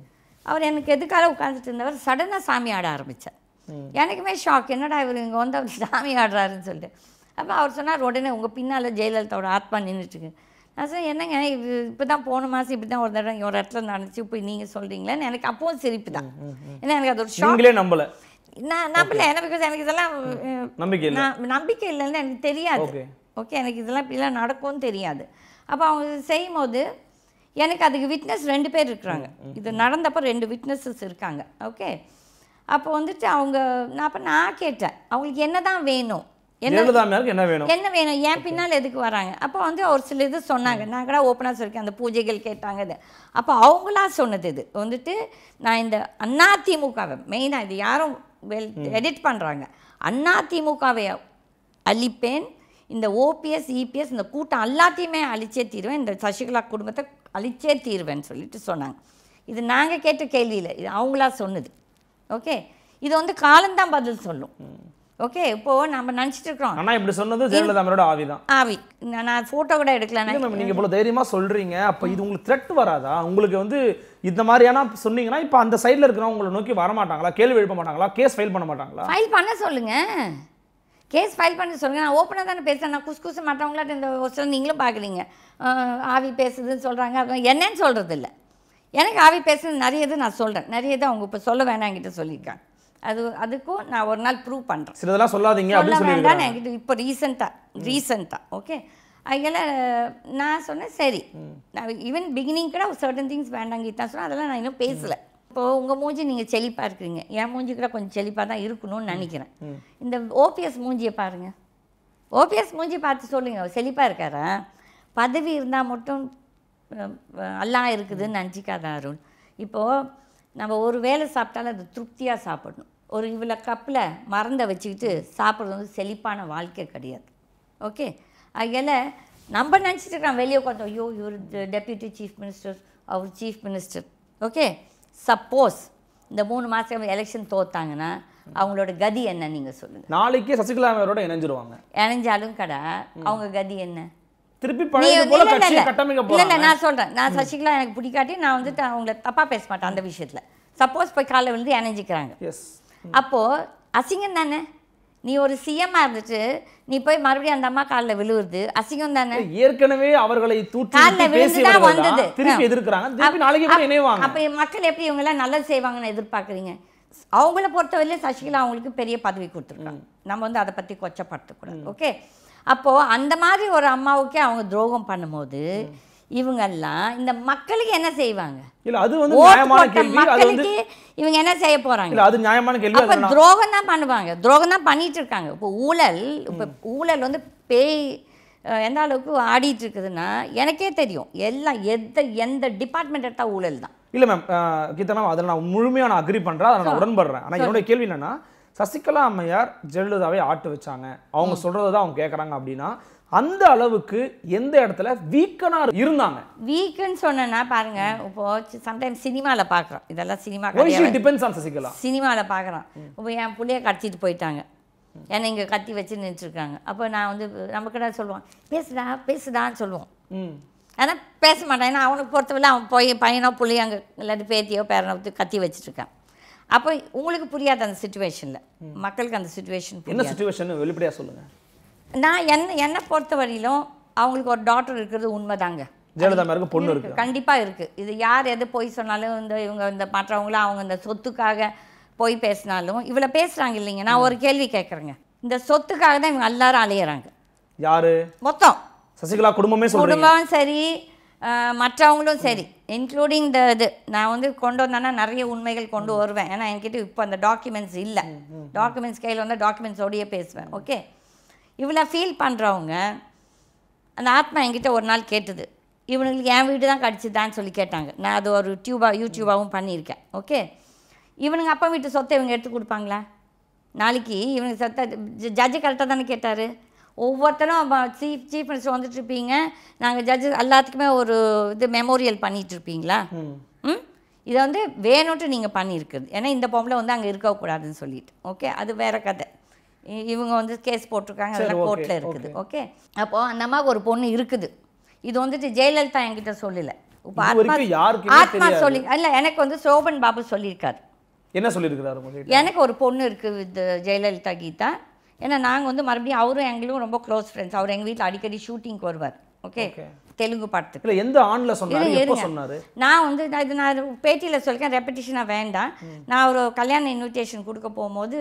அவர் எனக்கு எதுக்காக உட்காந்துட்டு இருந்தவர் சடனாக சாமி ஆட ஆரம்பித்தார் எனக்குமே ஷாக் என்னடா இவர் இங்கே வந்து அவர் சாமி ஆடுறாருன்னு சொல்லிட்டு அப்போ அவர் சொன்னார் உடனே உங்கள் பின்னால் ஜெயலலிதாவோட ஆத்மா நின்றுட்டுருக்கு நான் சொன்னேன் என்னங்க இது இப்போ தான் போன மாதம் இப்படி தான் ஒரு தடவை ஒரு இடத்துல நடந்துச்சு இப்போ நீங்கள் சொல்கிறீங்களேன்னு எனக்கு அப்பவும் சிரிப்பு தான் ஏன்னா எனக்கு அது ஒரு ஷாங்களே நம்பலை நான் நம்பலை ஏன்னா பிகாஸ் எனக்கு இதெல்லாம் நம்பிக்கை இல்லை நம்பிக்கை இல்லைன்னு எனக்கு தெரியாது ஓகே எனக்கு இதெல்லாம் இப்படிலாம் நடக்கும்னு தெரியாது அப்போ அவங்க செய்யும் போது எனக்கு அதுக்கு விட்னஸ் ரெண்டு பேர் இருக்கிறாங்க இது நடந்தப்போ ரெண்டு விட்னஸஸ் இருக்காங்க ஓகே அப்போ வந்துட்டு அவங்க நான் அப்போ நான் கேட்டேன் அவங்களுக்கு என்ன தான் வேணும் எழுதாமையாருக்கு என்ன வேணும் என்ன வேணும் ஏன் பின்னால் எதுக்கு வராங்க அப்போ வந்து ஒரு சில இது சொன்னாங்க நான் கூட ஓப்பனாக சொல்லியிருக்கேன் அந்த பூஜைகள் கேட்டாங்க இது அப்போ அவங்களா சொன்னது இது வந்துட்டு நான் இந்த அண்ணா திமுகவை மெயினாக இது யாரும் வெல் எடிட் பண்ணுறாங்க திமுகவை அழிப்பேன் இந்த ஓபிஎஸ் இபிஎஸ் e இந்த கூட்டம் எல்லாத்தையுமே அழிச்சே தீருவேன் இந்த சசிகலா குடும்பத்தை அழிச்சே தீருவேன் சொல்லிட்டு சொன்னாங்க இது நாங்கள் கேட்ட கேள்வியில் இது அவங்களா சொன்னது ஓகே இது வந்து காலந்தான் பதில் சொல்லும் ஓகே இப்போ நம்ம நினைச்சிட்டு இருக்கோம் ஆனா இப்படி சொன்னது ஜெயலலிதா அம்மரோட ஆவி தான் ஆவி நான் போட்டோ கூட எடுக்கல மேம் நீங்க இவ்வளவு தைரியமா சொல்றீங்க அப்ப இது உங்களுக்கு த்ரெட் வராதா உங்களுக்கு வந்து இந்த மாதிரியான சொன்னீங்கன்னா இப்போ அந்த சைடில் இருக்கிறவங்க உங்களை நோக்கி வர மாட்டாங்களா கேள்வி எழுப்ப மாட்டாங்களா கேஸ் ஃபைல் பண்ண மாட்டாங்களா ஃபைல் பண்ண சொல்லுங்க கேஸ் ஃபைல் பண்ண சொல்லுங்கள் நான் ஓப்பனாக தானே பேசுகிறேன் நான் குஸ் குசு மற்றவங்களாட்ட இந்த ஒருத்தர் நீங்களும் பார்க்குறீங்க ஆவி பேசுதுன்னு சொல்கிறாங்க அதான் என்னன்னு சொல்கிறது இல்லை எனக்கு ஆவி பேசுறது நிறைய இது நான் சொல்கிறேன் நிறையதான் அவங்க இப்போ சொல்ல வேணாம் என்கிட்ட சொல்லியிருக்காங்க அது அதுக்கும் நான் ஒரு நாள் ப்ரூவ் பண்ணுறேன் சிலதெல்லாம் சொல்லாதீங்க வேண்டாம் என்கிட்ட இப்போ ரீசெண்டாக ரீசெண்டாக ஓகே அதில் நான் சொன்னேன் சரி நான் ஈவன் பிகினிங் கூட சர்டன் திங்ஸ் வேண்டாங்க தான் சொன்னேன் அதெல்லாம் நான் இன்னும் பேசலை இப்போது உங்கள் மூஞ்சி நீங்கள் செழிப்பாக இருக்கிறீங்க என் மூஞ்சி கூட கொஞ்சம் செழிப்பாக தான் இருக்கணும்னு நினைக்கிறேன் இந்த ஓபிஎஸ் மூஞ்சியை பாருங்கள் ஓபிஎஸ் மூஞ்சி பார்த்து சொல்லுங்கள் செழிப்பாக இருக்காரா பதவி இருந்தால் மட்டும் எல்லாம் இருக்குதுன்னு நினச்சிக்காத அருண் இப்போது நம்ம ஒரு வேலை சாப்பிட்டாலும் அது திருப்தியாக சாப்பிடணும் ஒரு இவ்வளோ கப்பில் மறந்த வச்சுக்கிட்டு சாப்பிட்றது வந்து செழிப்பான வாழ்க்கை கிடையாது ஓகே அதில் நம்ம நினச்சிட்டு இருக்கிறோம் வெளியே உட்காந்து ஐயோ இவர் டெப்யூட்டி சீஃப் மினிஸ்டர் அவர் சீஃப் மினிஸ்டர் ஓகே சப்போஸ் இந்த மூணு மாதம் எலெக்ஷன் தோத்தாங்கன்னா அவங்களோட கதி என்ன நீங்கள் சொல்லுங்கள் நாளைக்கு சசிகலா அவரோட இணைஞ்சிருவாங்க இணைஞ்சாலும் கடை அவங்க கதி என்ன திருப்பி நான் சொல்கிறேன் நான் சசிகலா எனக்கு பிடிக்காட்டி நான் வந்து அவங்கள தப்பாக பேச மாட்டேன் அந்த விஷயத்தில் சப்போஸ் போய் காலைல விழுந்து இணைஞ்சிக்கிறாங்க எஸ் அப்போது அசிங்கம் தானே நீ ஒரு சிஎம்மா இருந்துட்டு நீ போய் மறுபடியும் அந்த அம்மா காலில் விழுவுறது அசிங்கம் தானே ஏற்கனவே அவர்களை அப்ப மக்கள் எப்படி இவங்க எல்லாம் நல்லது செய்வாங்கன்னு எதிர்பார்க்குறீங்க அவங்கள பொறுத்தவரையிலும் சசிகலா அவங்களுக்கு பெரிய பதவி கொடுத்துருக்காங்க நம்ம வந்து அதை பற்றி கொச்சப்படுத்தக்கூடாது ஓகே அப்போது அந்த மாதிரி ஒரு அம்மாவுக்கே அவங்க துரோகம் பண்ணும்போது இவங்கெல்லாம் இந்த மக்களுக்கு என்ன செய்வாங்க இல்ல அது வந்து நியாயமான கேள்வி அது வந்து இவங்க என்ன செய்ய போறாங்க இல்ல அது நியாயமான கேள்வி அப்ப துரோகம் தான் பண்ணுவாங்க துரோகம் தான் பண்ணிட்டு இருக்காங்க இப்போ ஊழல் இப்போ ஊழல் வந்து பேய் எந்த அளவுக்கு ஆடிட்டு இருக்குதுன்னா எனக்கே தெரியும் எல்லாம் எந்த எந்த டிபார்ட்மெண்ட் எடுத்தா ஊழல் தான் இல்லை மேம் கீதனா மேம் அதில் நான் முழுமையாக நான் அக்ரி பண்ணுறேன் அதை நான் உடன்படுறேன் ஆனால் என்னோட கேள்வி என்னன்னா சசிகலா அம்மையார் ஜெயலலிதாவை ஆட்டு வச்சாங்க அவங்க சொல்றதை தான் அவங்க கேட்குறாங்க அப்படின்னா அந்த அளவுக்கு எந்த இடத்துல வீக்கனா இருந்தாங்க வீக்குன்னு சொன்னா பாருங்க இப்போ சம்டைம் சினிமாவில் பார்க்குறோம் இதெல்லாம் சினிமா டிபெண்ட்ஸ் ஆன் சசிகலா சினிமாவில் பார்க்குறோம் இப்போ என் பிள்ளைய கடிச்சிட்டு போயிட்டாங்க என்னை இங்கே கத்தி வச்சு நின்றுருக்காங்க அப்போ நான் வந்து நமக்கு தான் சொல்லுவான் பேசுடா பேசுடான்னு சொல்லுவோம் ஆனால் பேச மாட்டான் ஏன்னா அவனுக்கு பொறுத்தவரை அவன் போய் பையனோ புள்ளையோ அங்கே இல்லாட்டி பேத்தியோ பேரனோ கத்தி வச்சுட்ருக்கான் அப்போ உங்களுக்கு புரியாது அந்த சுச்சுவேஷனில் மக்களுக்கு அந்த சுச்சுவேஷன் என்ன சுச்சுவேஷன் வெளிப்படையாக சொல்லுங்கள் நான் என்ன என்னை பொறுத்த வரையிலும் அவங்களுக்கு ஒரு டாக்டர் இருக்கிறது உண்மைதாங்க தாங்க ஜெயலலிதா பொண்ணு இருக்கு கண்டிப்பாக இது யார் எது போய் சொன்னாலும் இந்த இவங்க இந்த மற்றவங்களும் அவங்க இந்த சொத்துக்காக போய் பேசினாலும் இவ்வளோ பேசுகிறாங்க இல்லைங்க நான் ஒரு கேள்வி கேட்குறேங்க இந்த சொத்துக்காக தான் இவங்க எல்லாரும் அலையிறாங்க யாரு மொத்தம் சசிகலா குடும்பமே குடும்பம் சரி மற்றவங்களும் சரி இன்க்ளூடிங் த இது நான் வந்து கொண்டு வந்தேன்னா நிறைய உண்மைகள் கொண்டு வருவேன் ஏன்னா என்கிட்ட இப்போ அந்த டாக்குமெண்ட்ஸ் இல்லை டாக்குமெண்ட்ஸ் கையில் வந்தால் டாக்குமெண்ட்ஸோடையே பேசுவேன் ஓகே இவ்வளோ ஃபீல் பண்ணுறவங்க அந்த ஆத்மா என்கிட்ட ஒரு நாள் கேட்டது இவனுக்கு என் வீடு தான் கிடச்சிதான்னு சொல்லி கேட்டாங்க நான் அது ஒரு டியூபாக யூடியூபாகவும் பண்ணியிருக்கேன் ஓகே இவனுங்க அப்பா வீட்டு சொத்தை இவங்க எடுத்து கொடுப்பாங்களா நாளைக்கு இவனுக்கு சொத்தை ஜட்ஜு கரெக்டாக தானே கேட்டார் ஒவ்வொருத்தரும் சீஃப் சீஃப் மினிஸ்டர் இருப்பீங்க நாங்கள் ஜட்ஜு எல்லாத்துக்குமே ஒரு இது மெமோரியல் இருப்பீங்களா ம் இதை வந்து வேணும்ட்டு நீங்கள் பண்ணியிருக்குது ஏன்னா இந்த பொம்பளை வந்து அங்கே இருக்கக்கூடாதுன்னு சொல்லிட்டு ஓகே அது வேறு கதை இவங்க வந்து கேஸ் போட்டிருக்காங்க அதெல்லாம் கோர்ட்டில் இருக்குது ஓகே அப்போது அந்த மாதிரி ஒரு பொண்ணு இருக்குது இது வந்துட்டு ஜெயலலிதா என்கிட்ட சொல்லலை ஆத்மா சொல்லி இல்லை எனக்கு வந்து சோபன் பாபு சொல்லியிருக்காரு என்ன சொல்லியிருக்கிறாரு எனக்கு ஒரு பொண்ணு இருக்குது வித் ஜெயலலிதா கீதா ஏன்னா நாங்கள் வந்து மறுபடியும் அவரும் எங்களும் ரொம்ப க்ளோஸ் ஃப்ரெண்ட்ஸ் அவர் எங்கள் வீட்டில் அடிக்கடி ஷூட்டிங்க்கு வருவார் ஓகே தெலுங்கு படத்துக்கு இல்லை எந்த ஆண்டில் சொன்னார் நான் வந்து நான் இது நான் பேட்டியில் சொல்லிக்கேன் ரெப்படிஷனாக வேண்டாம் நான் ஒரு கல்யாண இன்விடேஷன் கொடுக்க போகும்போது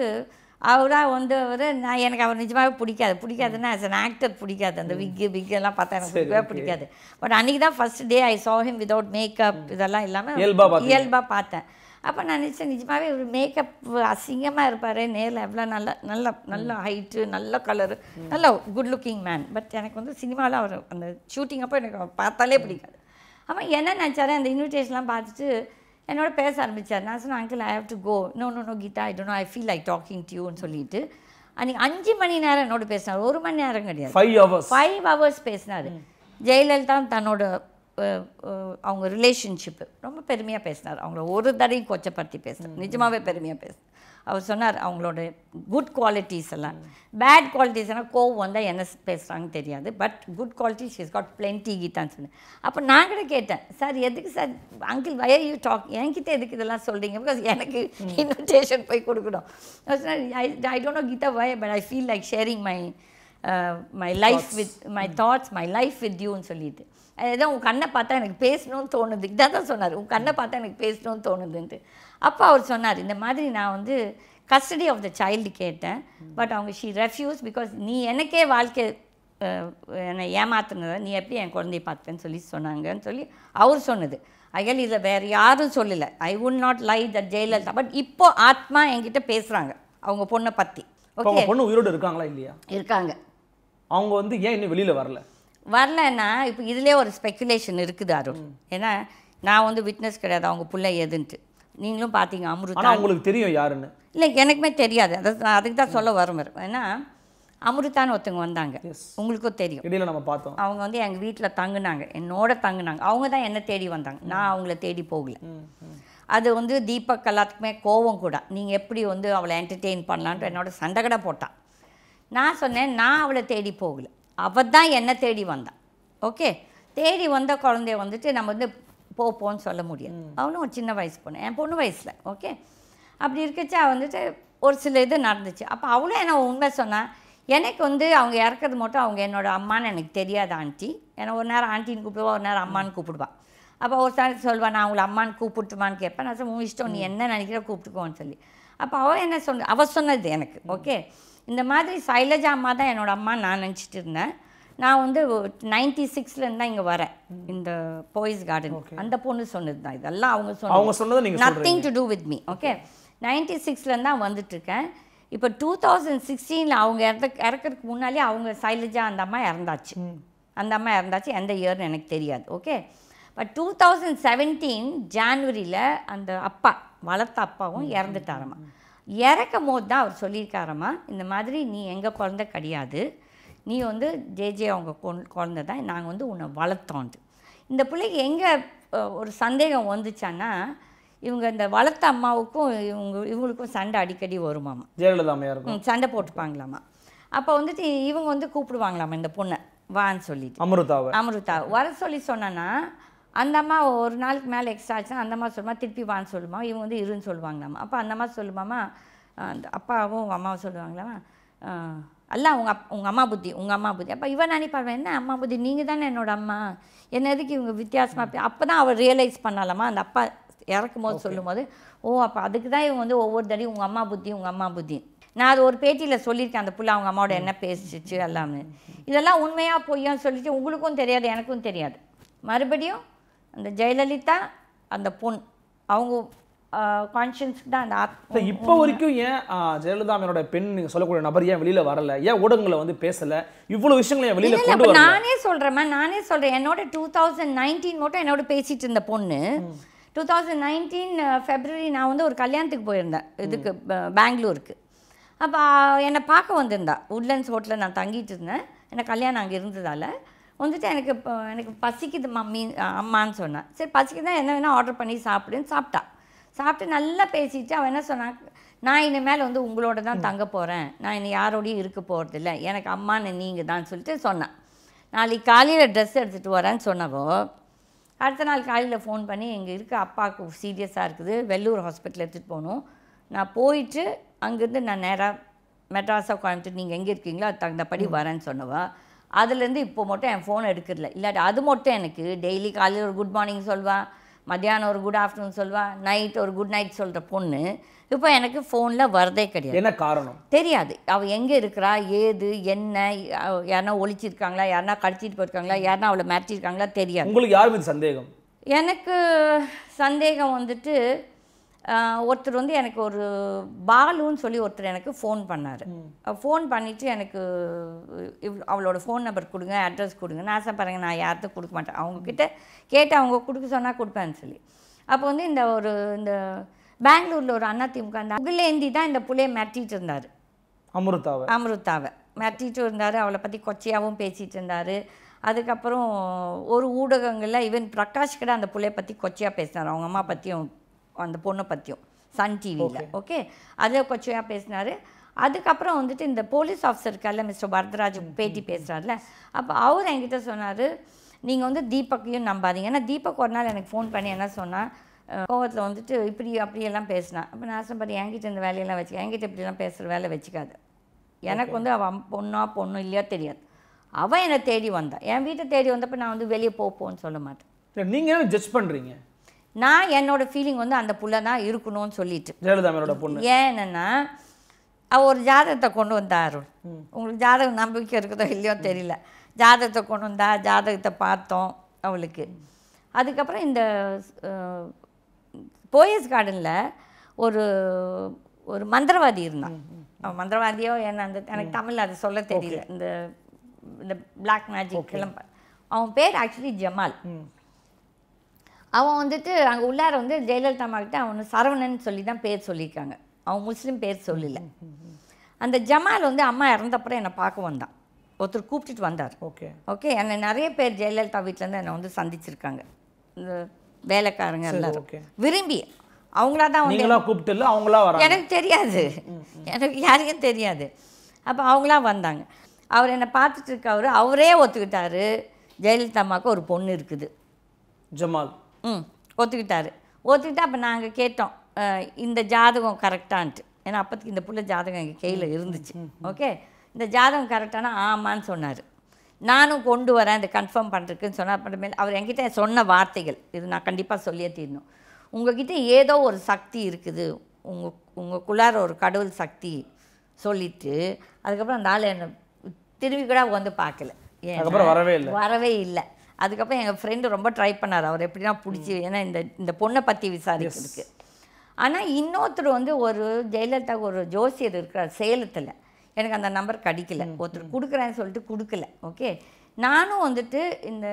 அவராக வந்து அவர் நான் எனக்கு அவர் நிஜமாகவே பிடிக்காது பிடிக்காதுன்னா ஆஸ் அன் ஆக்டர் பிடிக்காது அந்த விக்கு விக்கெல்லாம் பார்த்தா எனக்கு ரொம்பவே பிடிக்காது பட் அன்றைக்கி தான் first day I saw him without makeup இதெல்லாம் இல்லாமல் இயல்பாக பார்த்தேன் அப்போ நான் நினச்சேன் நிஜமாகவே இவர் மேக்கப் அசிங்கமாக இருப்பார் நேரில் எவ்வளோ நல்ல நல்ல நல்ல ஹைட்டு நல்ல கலரு நல்ல குட் லுக்கிங் மேன் பட் எனக்கு வந்து சினிமாவில் அவர் அந்த ஷூட்டிங் அப்போ எனக்கு பார்த்தாலே பிடிக்காது அப்போ என்ன நினச்சாரு அந்த இன்விடேஷன்லாம் பார்த்துட்டு என்னோட பேச ஆரம்பித்தார் நான் சொன்னேன் uncle I have to go no no no Geetha I don't I feel like talking to யூன்னு சொல்லிட்டு அன்றைக்கி அஞ்சு மணி நேரம் என்னோட பேசினார் ஒரு மணி நேரம் கிடையாது ஃபைவ் ஹவர்ஸ் ஃபைவ் ஹவர்ஸ் பேசினார் ஜெயலலிதா தன்னோட அவங்க ரிலேஷன்ஷிப்பு ரொம்ப பெருமையாக பேசினார் அவங்கள ஒரு தடையும் கொச்சப்படுத்தி பேசினார் நிஜமாகவே பெருமையாக பேசினார் அவர் சொன்னார் அவங்களோட குட் குவாலிட்டிஸ் எல்லாம் பேட் குவாலிட்டிஸ் எல்லாம் கோவம் வந்தால் என்ன பேசுகிறாங்கன்னு தெரியாது but good quality she's got plenty கீதான்னு சொன்னேன் அப்போ நான் கூட கேட்டேன் சார் எதுக்கு sir uncle why you talk என்கிட்ட எதுக்கு இதெல்லாம் சொல்கிறீங்க பிகாஸ் எனக்கு இன்விடேஷன் போய் கொடுக்கணும் I I don't know Geetha why but I feel like sharing my my life with my thoughts my life with யூன்னு சொல்லிட்டு ஏதோ உன் கண்ணை பார்த்தா எனக்கு பேசணும்னு தோணுது இதான் தான் சொன்னார் உன் கண்ணை பார்த்தா எனக்கு பேசணும்னு தோணுதுன்ட்டு அப்போ அவர் சொன்னார் இந்த மாதிரி நான் வந்து கஸ்டடி ஆஃப் த சைல்டு கேட்டேன் பட் அவங்க ஷீ ரெஃப்யூஸ் பிகாஸ் நீ எனக்கே வாழ்க்கை என்னை ஏமாத்துனத நீ எப்படி என் குழந்தைய பார்த்தேன்னு சொல்லி சொன்னாங்கன்னு சொல்லி அவர் சொன்னது அயல் இதை வேறு யாரும் சொல்லலை I would not lie that Jayalalithaa but இப்போ ஆத்மா என்கிட்ட பேசுகிறாங்க அவங்க பொண்ணை பற்றி ஓகே பொண்ணு உயிரோடு இருக்காங்களா இல்லையா இருக்காங்க அவங்க வந்து ஏன் இன்னும் வெளியில் வரல வரலன்னா இப்போ இதிலே ஒரு ஸ்பெக்குலேஷன் இருக்குது அருண் ஏன்னா நான் வந்து விட்னஸ் கிடையாது அவங்க பிள்ளை எதுன்ட்டு நீங்களும் பார்த்தீங்க அமிர்தா உங்களுக்கு தெரியும் யாருன்னு இல்லை எனக்குமே தெரியாது அதை அதுக்கு தான் சொல்ல வரும் ஏன்னா அமிர்தான்னு ஒருத்தவங்க வந்தாங்க உங்களுக்கும் தெரியும் இடையில நம்ம பார்த்தோம் அவங்க வந்து எங்கள் வீட்டில் தங்குனாங்க என்னோட தங்குனாங்க அவங்க தான் என்னை தேடி வந்தாங்க நான் அவங்கள தேடி போகல அது வந்து தீபக் எல்லாத்துக்குமே கோவம் கூட நீங்கள் எப்படி வந்து அவளை என்டர்டெயின் பண்ணலான்ட்டு என்னோட கடை போட்டான் நான் சொன்னேன் நான் அவளை தேடி போகல அவள் தான் என்னை தேடி வந்தான் ஓகே தேடி வந்த குழந்தைய வந்துட்டு நம்ம வந்து போப்போன்னு சொல்ல முடியும் அவளும் ஒரு சின்ன வயசு பொண்ணு என் பொண்ணு வயசில் ஓகே அப்படி இருக்கச்சா வந்துட்டு ஒரு சில இது நடந்துச்சு அப்போ அவளும் என்ன உண்மை சொன்னால் எனக்கு வந்து அவங்க இறக்குறது மட்டும் அவங்க என்னோடய அம்மான்னு எனக்கு தெரியாது ஆண்டி ஏன்னா ஒரு நேரம் ஆண்டின்னு கூப்பிடுவா ஒரு நேரம் அம்மான்னு கூப்பிடுவான் அப்போ ஒரு சாரி சொல்லுவாள் நான் அவங்கள அம்மான்னு கூப்பிட்டுமான்னு கேட்பேன் நான் சார் இஷ்டம் நீ என்ன நினைக்கிற கூப்பிட்டுக்கோன்னு சொல்லி அப்போ அவள் என்ன சொன்ன அவள் சொன்னது எனக்கு ஓகே இந்த மாதிரி சைலஜா அம்மா தான் என்னோடய அம்மா நான் நினச்சிட்டு இருந்தேன் நான் வந்து நைன்டி சிக்ஸ்லேருந்து தான் இங்கே வரேன் இந்த போய்ஸ் கார்டன் அந்த பொண்ணு சொன்னது தான் இதெல்லாம் அவங்க சொன்ன சொன்னது nothing to do with me okay ninety சிக்ஸ்லேருந்து தான் இருக்கேன் இப்போ டூ தௌசண்ட் சிக்ஸ்டீனில் அவங்க இறந்த இறக்கிறதுக்கு முன்னாலே அவங்க சைலஜா அந்த அம்மா இறந்தாச்சு அந்த அம்மா இறந்தாச்சு எந்த இயர்னு எனக்கு தெரியாது okay but two thousand seventeen ஜான்வரியில் அந்த அப்பா வளர்த்த அப்பாவும் இறந்துட்டாரம்மா இறக்கும் போது தான் அவர் சொல்லியிருக்காரம்மா இந்த மாதிரி நீ எங்கே பிறந்த கிடையாது நீ வந்து ஜேஜே அவங்க குழந்தை தான் நாங்கள் வந்து உன்னை வளர்த்தோம் அது இந்த பிள்ளைக்கு எங்கே ஒரு சந்தேகம் வந்துச்சான்னா இவங்க இந்த வளர்த்த அம்மாவுக்கும் இவங்க இவங்களுக்கும் சண்டை அடிக்கடி வருமாமா ஜெயலலிதா சண்டை போட்டுப்பாங்களாமா அப்போ வந்துட்டு இவங்க வந்து கூப்பிடுவாங்களாமா இந்த பொண்ணை வான்னு சொல்லிட்டு அமிர்தா அமிர்தா வர சொல்லி சொன்னனா அந்த அம்மா ஒரு நாளுக்கு மேலே எக்ஸ்ட்ரா ஆச்சுன்னா அந்த அம்மா சொல்லுமா திருப்பி வான்னு சொல்லுமா இவங்க வந்து இருன்னு சொல்லுவாங்களாமா அப்போ அந்த அம்மா சொல்லுமாமா அந்த அப்பாவும் அம்மாவும் சொல்லுவாங்களாமா அல்ல உங்கள் அப் உங்கள் அம்மா புத்தி உங்கள் அம்மா புத்தி அப்போ இவன் நினைப்பாள் என்ன அம்மா புத்தி நீங்கள் தானே என்னோட அம்மா என்ன எதுக்கு இவங்க வித்தியாசமாக அப்போ தான் அவள் ரியலைஸ் பண்ணலாமா அந்த அப்பா இறக்கும் போது சொல்லும் போது ஓ அப்போ அதுக்கு தான் இவங்க வந்து ஒவ்வொரு தடையும் உங்கள் அம்மா புத்தி உங்கள் அம்மா புத்தி நான் அது ஒரு பேட்டியில் சொல்லியிருக்கேன் அந்த புள்ள அவங்க அம்மாவோட என்ன பேசிச்சு எல்லாமே இதெல்லாம் உண்மையாக பொய்யான்னு சொல்லிட்டு உங்களுக்கும் தெரியாது எனக்கும் தெரியாது மறுபடியும் அந்த ஜெயலலிதா அந்த பொன் அவங்க கான்ஷியன்ஸ்க்கு தான் அந்த ஆத்மா இப்போ வரைக்கும் ஏன் ஜெயலலிதா அவனோட பெண் சொல்லக்கூடிய நபர் ஏன் வெளியில வரல ஏன் ஊடகங்களை வந்து பேசல இவ்வளவு விஷயங்களை ஏன் வெளியில கொண்டு வரல நானே சொல்றேன் நானே சொல்றேன் என்னோட டூ தௌசண்ட் நைன்டீன் மட்டும் என்னோட பேசிட்டு இருந்த பொண்ணு டூ தௌசண்ட் நைன்டீன் ஃபெப்ரவரி நான் வந்து ஒரு கல்யாணத்துக்கு போயிருந்தேன் இதுக்கு பெங்களூருக்கு அப்போ என்னை பார்க்க வந்திருந்தா உட்லண்ட்ஸ் ஹோட்டலில் நான் தங்கிட்டு இருந்தேன் எனக்கு கல்யாணம் அங்கே இருந்ததால் வந்துட்டு எனக்கு எனக்கு பசிக்குது மம்மி அம்மான்னு சொன்னேன் சரி பசிக்குதான் என்ன வேணால் ஆர்டர் பண்ணி சாப்பிடுன்னு சாப்பிட்டா சாப்பிட்டு நல்லா பேசிட்டு அவன் என்ன சொன்னான் நான் இனிமேல் வந்து உங்களோட தான் தங்க போகிறேன் நான் இனி யாரோடையும் இருக்க போகிறது இல்லை எனக்கு அம்மான்னு நீங்கள் தான் சொல்லிட்டு சொன்னான் நாளைக்கு காலையில் ட்ரெஸ் எடுத்துகிட்டு வரேன்னு சொன்னவோ அடுத்த நாள் காலையில் ஃபோன் பண்ணி எங்கள் இருக்க அப்பாவுக்கு சீரியஸாக இருக்குது வெள்ளூர் ஹாஸ்பிட்டல் எடுத்துகிட்டு போகணும் நான் போயிட்டு அங்கேருந்து நான் நேராக மெட்ராஸாக கோயம்புத்தூர் நீங்கள் எங்கே இருக்கீங்களோ அது தகுந்தபடி வரேன்னு சொன்னவோ அதுலேருந்து இப்போ மட்டும் என் ஃபோன் எடுக்கிறல இல்லாட்டி அது மட்டும் எனக்கு டெய்லி காலையில் ஒரு குட் மார்னிங் சொல்வாள் மத்தியானம் ஒரு குட் ஆஃப்டர்நூன் சொல்வா நைட் ஒரு குட் நைட் சொல்கிற பொண்ணு இப்போ எனக்கு ஃபோனில் வரதே கிடையாது என்ன காரணம் தெரியாது அவள் எங்கே இருக்கிறா ஏது என்ன யாரா ஒழிச்சிருக்காங்களா யாருனா கடிச்சிட்டு போயிருக்காங்களா யாரா அவளை மறைச்சிருக்காங்களா தெரியாது உங்களுக்கு யார் மீது சந்தேகம் எனக்கு சந்தேகம் வந்துட்டு ஒருத்தர் வந்து எனக்கு ஒரு பாலுன்னு சொல்லி ஒருத்தர் எனக்கு ஃபோன் பண்ணார் ஃபோன் பண்ணிவிட்டு எனக்கு இவ் அவளோட ஃபோன் நம்பர் கொடுங்க அட்ரஸ் கொடுங்க நான் பாருங்க நான் யார்த்தும் கொடுக்க மாட்டேன் அவங்கக்கிட்ட கேட்டு அவங்க கொடுக்க சொன்னால் கொடுப்பேன்னு சொல்லி அப்போ வந்து இந்த ஒரு இந்த பெங்களூரில் ஒரு அண்ணா திமுக அந்த அகிலேந்தி தான் இந்த புள்ளைய மிரட்டிகிட்டு இருந்தார் அமிர்தாவை அமிர்தாவை மிரட்டிகிட்டு இருந்தார் அவளை பற்றி கொச்சையாகவும் பேசிகிட்டு இருந்தார் அதுக்கப்புறம் ஒரு ஊடகங்களில் ஈவன் பிரகாஷ் கூட அந்த புள்ளையை பற்றி கொச்சையாக பேசினார் அவங்க அம்மா பற்றியும் அந்த பொண்ணை பற்றியும் சன் டிவியில் ஓகே அதில் கொச்சையாக பேசினார் அதுக்கப்புறம் வந்துட்டு இந்த போலீஸ் ஆஃபீஸர் மிஸ்டர் வரதராஜ் பேட்டி பேசுகிறார்ல அப்போ அவர் என்கிட்ட சொன்னார் நீங்கள் வந்து தீபக்கையும் நம்பாதீங்க ஏன்னா தீபக் ஒரு நாள் எனக்கு ஃபோன் பண்ணி என்ன சொன்னால் கோவத்தில் வந்துட்டு இப்படி அப்படியெல்லாம் பேசினான் அப்போ நான் சொன்னேன் என்கிட்ட இந்த வேலையெல்லாம் வச்சுக்க என்கிட்ட இப்படிலாம் பேசுகிற வேலை வச்சுக்காது எனக்கு வந்து அவன் பொண்ணா பொண்ணு இல்லையா தெரியாது அவன் என்னை தேடி வந்தான் என் வீட்டை தேடி வந்தப்போ நான் வந்து வெளியே போப்போன்னு சொல்ல மாட்டேன் நீங்கள் ஜட்ஜ் பண்ணுறீங்க நான் என்னோட ஃபீலிங் வந்து அந்த புள்ள தான் இருக்கணும்னு சொல்லிட்டு பொண்ணு ஏன்னா அவள் ஒரு ஜாதகத்தை கொண்டு வந்தா அருள் உங்களுக்கு ஜாதகம் நம்பிக்கை இருக்குதோ இல்லையோ தெரியல ஜாதகத்தை கொண்டு வந்தா ஜாதகத்தை பார்த்தோம் அவளுக்கு அதுக்கப்புறம் இந்த போயஸ் கார்டனில் ஒரு ஒரு மந்திரவாதி இருந்தான் அவன் மந்திரவாதியோ என்ன அந்த எனக்கு தமிழ் அது சொல்ல தெரியல இந்த இந்த பிளாக் மேஜிக் எல்லாம் அவன் பேர் ஆக்சுவலி ஜமால் அவன் வந்துட்டு அங்கே உள்ளார வந்து ஜெயலலிதா அம்மாக்கிட்ட அவனு சரவணன் சொல்லி தான் பேர் சொல்லியிருக்காங்க அவன் முஸ்லீம் பேர் சொல்லல அந்த ஜமால் வந்து அம்மா இறந்தப்பறம் என்னை பார்க்க வந்தான் ஒருத்தர் கூப்பிட்டுட்டு வந்தார் ஓகே ஓகே என்னை நிறைய பேர் ஜெயலலிதா வீட்டிலேருந்து என்னை வந்து சந்திச்சிருக்காங்க இந்த வேலைக்காரங்க எல்லாரும் விரும்பி அவங்களா தான் வந்து கூப்பிட்டு அவங்களா வர எனக்கு தெரியாது எனக்கு யாருக்கும் தெரியாது அப்போ அவங்களா வந்தாங்க அவர் என்னை பார்த்துட்டு இருக்கவர் அவரே ஒத்துக்கிட்டாரு ஜெயலலிதா அம்மாவுக்கு ஒரு பொண்ணு இருக்குது ஜமால் ம் ஒத்துக்கிட்டாரு ஒத்துக்கிட்டா அப்போ நாங்கள் கேட்டோம் இந்த ஜாதகம் கரெக்டான்ட்டு ஏன்னா அப்போதுக்கு இந்த பிள்ளை ஜாதகம் எங்கள் கையில் இருந்துச்சு ஓகே இந்த ஜாதகம் கரெக்டானா ஆமான்னு சொன்னார் நானும் கொண்டு வரேன் இதை கன்ஃபார்ம் பண்ணுறதுக்குன்னு சொன்னார் அப்புறமேல் அவர் என்கிட்ட சொன்ன வார்த்தைகள் இது நான் கண்டிப்பாக சொல்லியே தீரணும் உங்ககிட்ட ஏதோ ஒரு சக்தி இருக்குது உங்கள் உங்களுக்குள்ளார ஒரு கடவுள் சக்தி சொல்லிவிட்டு அதுக்கப்புறம் அந்த ஆள் என்னை திரும்பி கூட வந்து பார்க்கல வரவே இல்லை வரவே இல்லை அதுக்கப்புறம் எங்கள் ஃப்ரெண்டு ரொம்ப ட்ரை பண்ணார் அவர் எப்படின்னா பிடிச்சி ஏன்னா இந்த இந்த பொண்ணை பற்றி விசாரிக்கிறதுக்கு ஆனால் இன்னொருத்தர் வந்து ஒரு ஜெயலலிதா ஒரு ஜோசியர் இருக்கிறார் சேலத்தில் எனக்கு அந்த நம்பர் கிடைக்கல ஒருத்தர் கொடுக்குறேன்னு சொல்லிட்டு கொடுக்கல ஓகே நானும் வந்துட்டு இந்த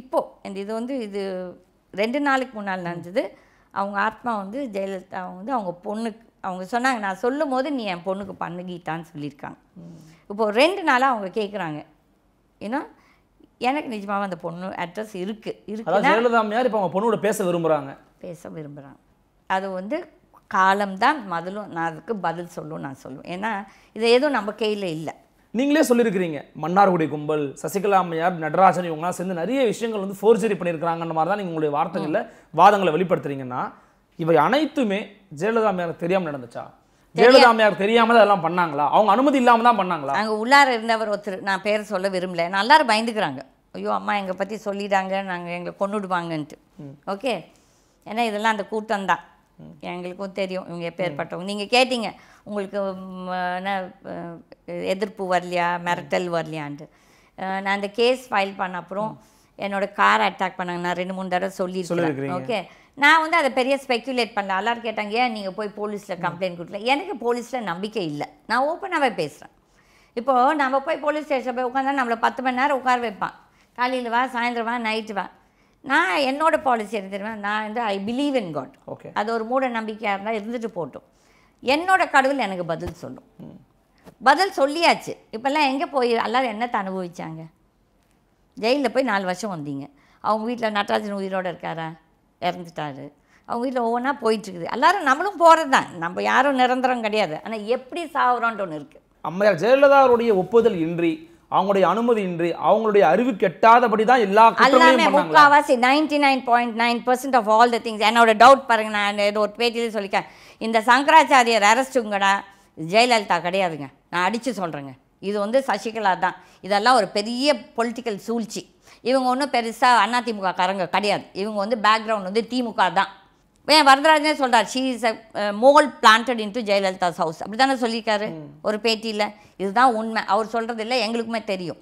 இப்போது இந்த இது வந்து இது ரெண்டு நாளுக்கு முன்னால் நடந்தது அவங்க ஆத்மா வந்து ஜெயலலிதா வந்து அவங்க பொண்ணுக்கு அவங்க சொன்னாங்க நான் சொல்லும் போது நீ என் பொண்ணுக்கு பண்ணு கீதான்னு சொல்லியிருக்காங்க இப்போது ரெண்டு நாளாக அவங்க கேட்குறாங்க ஏன்னா எனக்கு நிஜமாக அந்த பொண்ணு அட்ரஸ் இருக்குது இருக்குது இப்போ அவங்க பொண்ணோட பேச விரும்புகிறாங்க பேச விரும்புகிறாங்க அது வந்து காலம்தான் முதலும் நான் அதுக்கு பதில் சொல்லும் நான் சொல்லுவேன் ஏன்னா இதை எதுவும் நம்ம கையில் இல்லை நீங்களே சொல்லியிருக்கிறீங்க மன்னார்குடி கும்பல் சசிகலா அம்மையார் நடராஜன் இவங்களாம் சேர்ந்து நிறைய விஷயங்கள் வந்து ஃபோர்ஜரி பண்ணியிருக்கிறாங்கன்ற மாதிரி தான் நீங்கள் உங்களுடைய வார்த்தைகளில் வாதங்களை வெளிப்படுத்துறீங்கன்னா இவை அனைத்துமே ஜெயலலிதா அம்மையார் தெரியாமல் நடந்துச்சா ஜெயலலிதாமையார் தெரியாமல் அதெல்லாம் பண்ணாங்களா அவங்க அனுமதி இல்லாமல் தான் பண்ணாங்களா அங்கே உள்ளார இருந்தவர் ஒருத்தர் நான் பேர் சொல்ல விரும்பல எல்லாரும் பயந்துக்கிறாங்க ஐயோ அம்மா எங்களை பற்றி சொல்லிட்டாங்க நாங்கள் எங்களை கொண்டுடுவாங்கன்ட்டு ஓகே ஏன்னா இதெல்லாம் அந்த கூட்டம் தான் எங்களுக்கும் தெரியும் இவங்க எப்பேற்பட்டவங்க நீங்கள் கேட்டீங்க உங்களுக்கு என்ன எதிர்ப்பு வரலையா மிரட்டல் வரலையான்ட்டு நான் அந்த கேஸ் ஃபைல் பண்ண அப்புறம் என்னோடய காரை அட்டாக் பண்ணாங்க நான் ரெண்டு மூணு தடவை சொல்லியிருக்கேன் ஓகே நான் வந்து அதை பெரிய ஸ்பெக்குலேட் பண்ணல எல்லாரும் கேட்டாங்க ஏன் நீங்கள் போய் போலீஸில் கம்ப்ளைண்ட் கொடுக்கல எனக்கு போலீஸில் நம்பிக்கை இல்லை நான் ஓப்பனாகவே பேசுகிறேன் இப்போது நம்ம போய் போலீஸ் ஸ்டேஷன் போய் உட்காந்தா நம்மளை பத்து மணி நேரம் உட்கார வைப்பான் காலையில் வா சாயந்தரம் வா நைட்டு வா நான் என்னோடய பாலிசி எடுத்துருவேன் நான் வந்து I believe in God okay அது ஒரு மூட நம்பிக்கையாக இருந்தால் இருந்துட்டு போட்டோம் என்னோடய கடவுள் எனக்கு பதில் சொல்லும் பதில் சொல்லியாச்சு இப்போல்லாம் எங்கே போய் எல்லோரும் என்னத்தை அனுபவிச்சாங்க ஜெயிலில் போய் நாலு வருஷம் வந்தீங்க அவங்க வீட்டில் நடராஜன் உயிரோடு இருக்காரா இறந்துட்டாரு அவங்க வீட்டில் ஒவ்வொன்றா போயிட்டுருக்குது எல்லோரும் நம்மளும் போகிறது தான் நம்ம யாரும் நிரந்தரம் கிடையாது ஆனால் எப்படி சாகுறோன்ட்டு ஒன்று இருக்குது அம்மையார் ஜெயலலிதாவுடைய அவருடைய ஒப்புதல் இன்றி அவங்களுடைய அனுமதி இன்றி அவங்களுடைய அறிவு கெட்டாதபடி தான் எல்லா எல்லாமே முக்காவாசி ninety nine point nine percent of all the things என்னோட டவுட் பாருங்க நான் ஏதோ ஒரு பேட்டியிலே சொல்லிக்கேன் இந்த சங்கராச்சாரியர் அரெஸ்ட்டுங்கடா ஜெயலலிதா கிடையாதுங்க நான் அடித்து சொல்கிறேங்க இது வந்து சசிகலா தான் இதெல்லாம் ஒரு பெரிய பொலிட்டிக்கல் சூழ்ச்சி இவங்க ஒன்றும் பெருசாக அதிமுக காரங்க கிடையாது இவங்க வந்து பேக்ரவுண்ட் வந்து திமுக தான் ஏன் வரதராஜனே சொல்கிறார் she is a mole planted to Jayalalithaa's house அப்படி தானே சொல்லியிருக்காரு ஒரு பேட்டியில் இதுதான் உண்மை அவர் சொல்கிறது இல்லை எங்களுக்குமே தெரியும்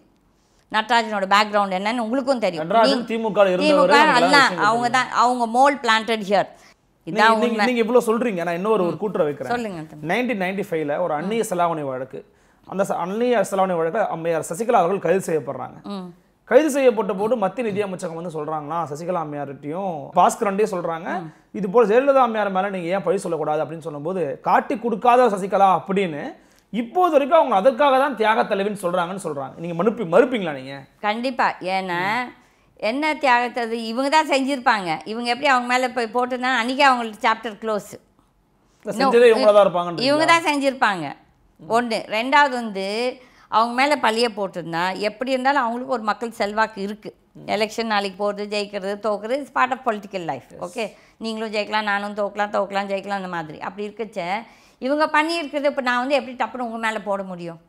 நடராஜனோட பேக்ரவுண்ட் என்னன்னு உங்களுக்கும் தெரியும் திமுக திமுக அவங்க தான் அவங்க மோல் பிளான்டட் ஹியர் இதான் நீங்க இவ்வளவு சொல்றீங்க நான் இன்னொரு ஒரு கூட்டுற வைக்கிறேன் சொல்லுங்க நைன்டீன் நைன்டி ஃபைவ்ல ஒரு அந்நிய செலாவணி வழக்கு அந்த அன்னைய அரசலாவணி வழக்க அம்மையார் சசிகலா அவர்கள் கைது செய்யப்படுறாங்க கைது செய்யப்பட்ட போது மத்திய நிதியமைச்சகம் வந்து சொல்கிறாங்களா சசிகலா அம்மையார்கிட்டையும் பாஸ்கரண்டே சொல்கிறாங்க இது போல் ஜெயலலிதா அம்மையார் மேலே நீங்கள் ஏன் பழி சொல்லக்கூடாது அப்படின்னு சொல்லும்போது காட்டி கொடுக்காத சசிகலா அப்படின்னு இப்போது வரைக்கும் அவங்க அதற்காக தான் தியாக தலைவின்னு சொல்கிறாங்கன்னு சொல்கிறாங்க நீங்கள் மனுப்பி மறுப்பீங்களா நீங்கள் கண்டிப்பாக ஏன்னா என்ன தியாகத்தை இவங்க தான் செஞ்சுருப்பாங்க இவங்க எப்படி அவங்க மேலே போய் போட்டுனா அன்னைக்கு அவங்களுக்கு சாப்டர் க்ளோஸ் இவங்க தான் செஞ்சுருப்பாங்க ஒன்று ரெண்டாவது வந்து அவங்க மேலே பழிய போட்டிருந்தா எப்படி இருந்தாலும் அவங்களுக்கு ஒரு மக்கள் செல்வாக்கு இருக்குது எலெக்ஷன் நாளைக்கு போகிறது ஜெயிக்கிறது தோக்குறது it's part of political life okay நீங்களும் ஜெயிக்கலாம் நானும் தோக்கலாம் தோக்கலாம் ஜெயிக்கலாம் அந்த மாதிரி அப்படி இருக்கச்ச இவங்க பண்ணியிருக்கிறது இப்போ நான் வந்து எப்படி டப்புன்னு உங்கள் மேலே போட முடியும்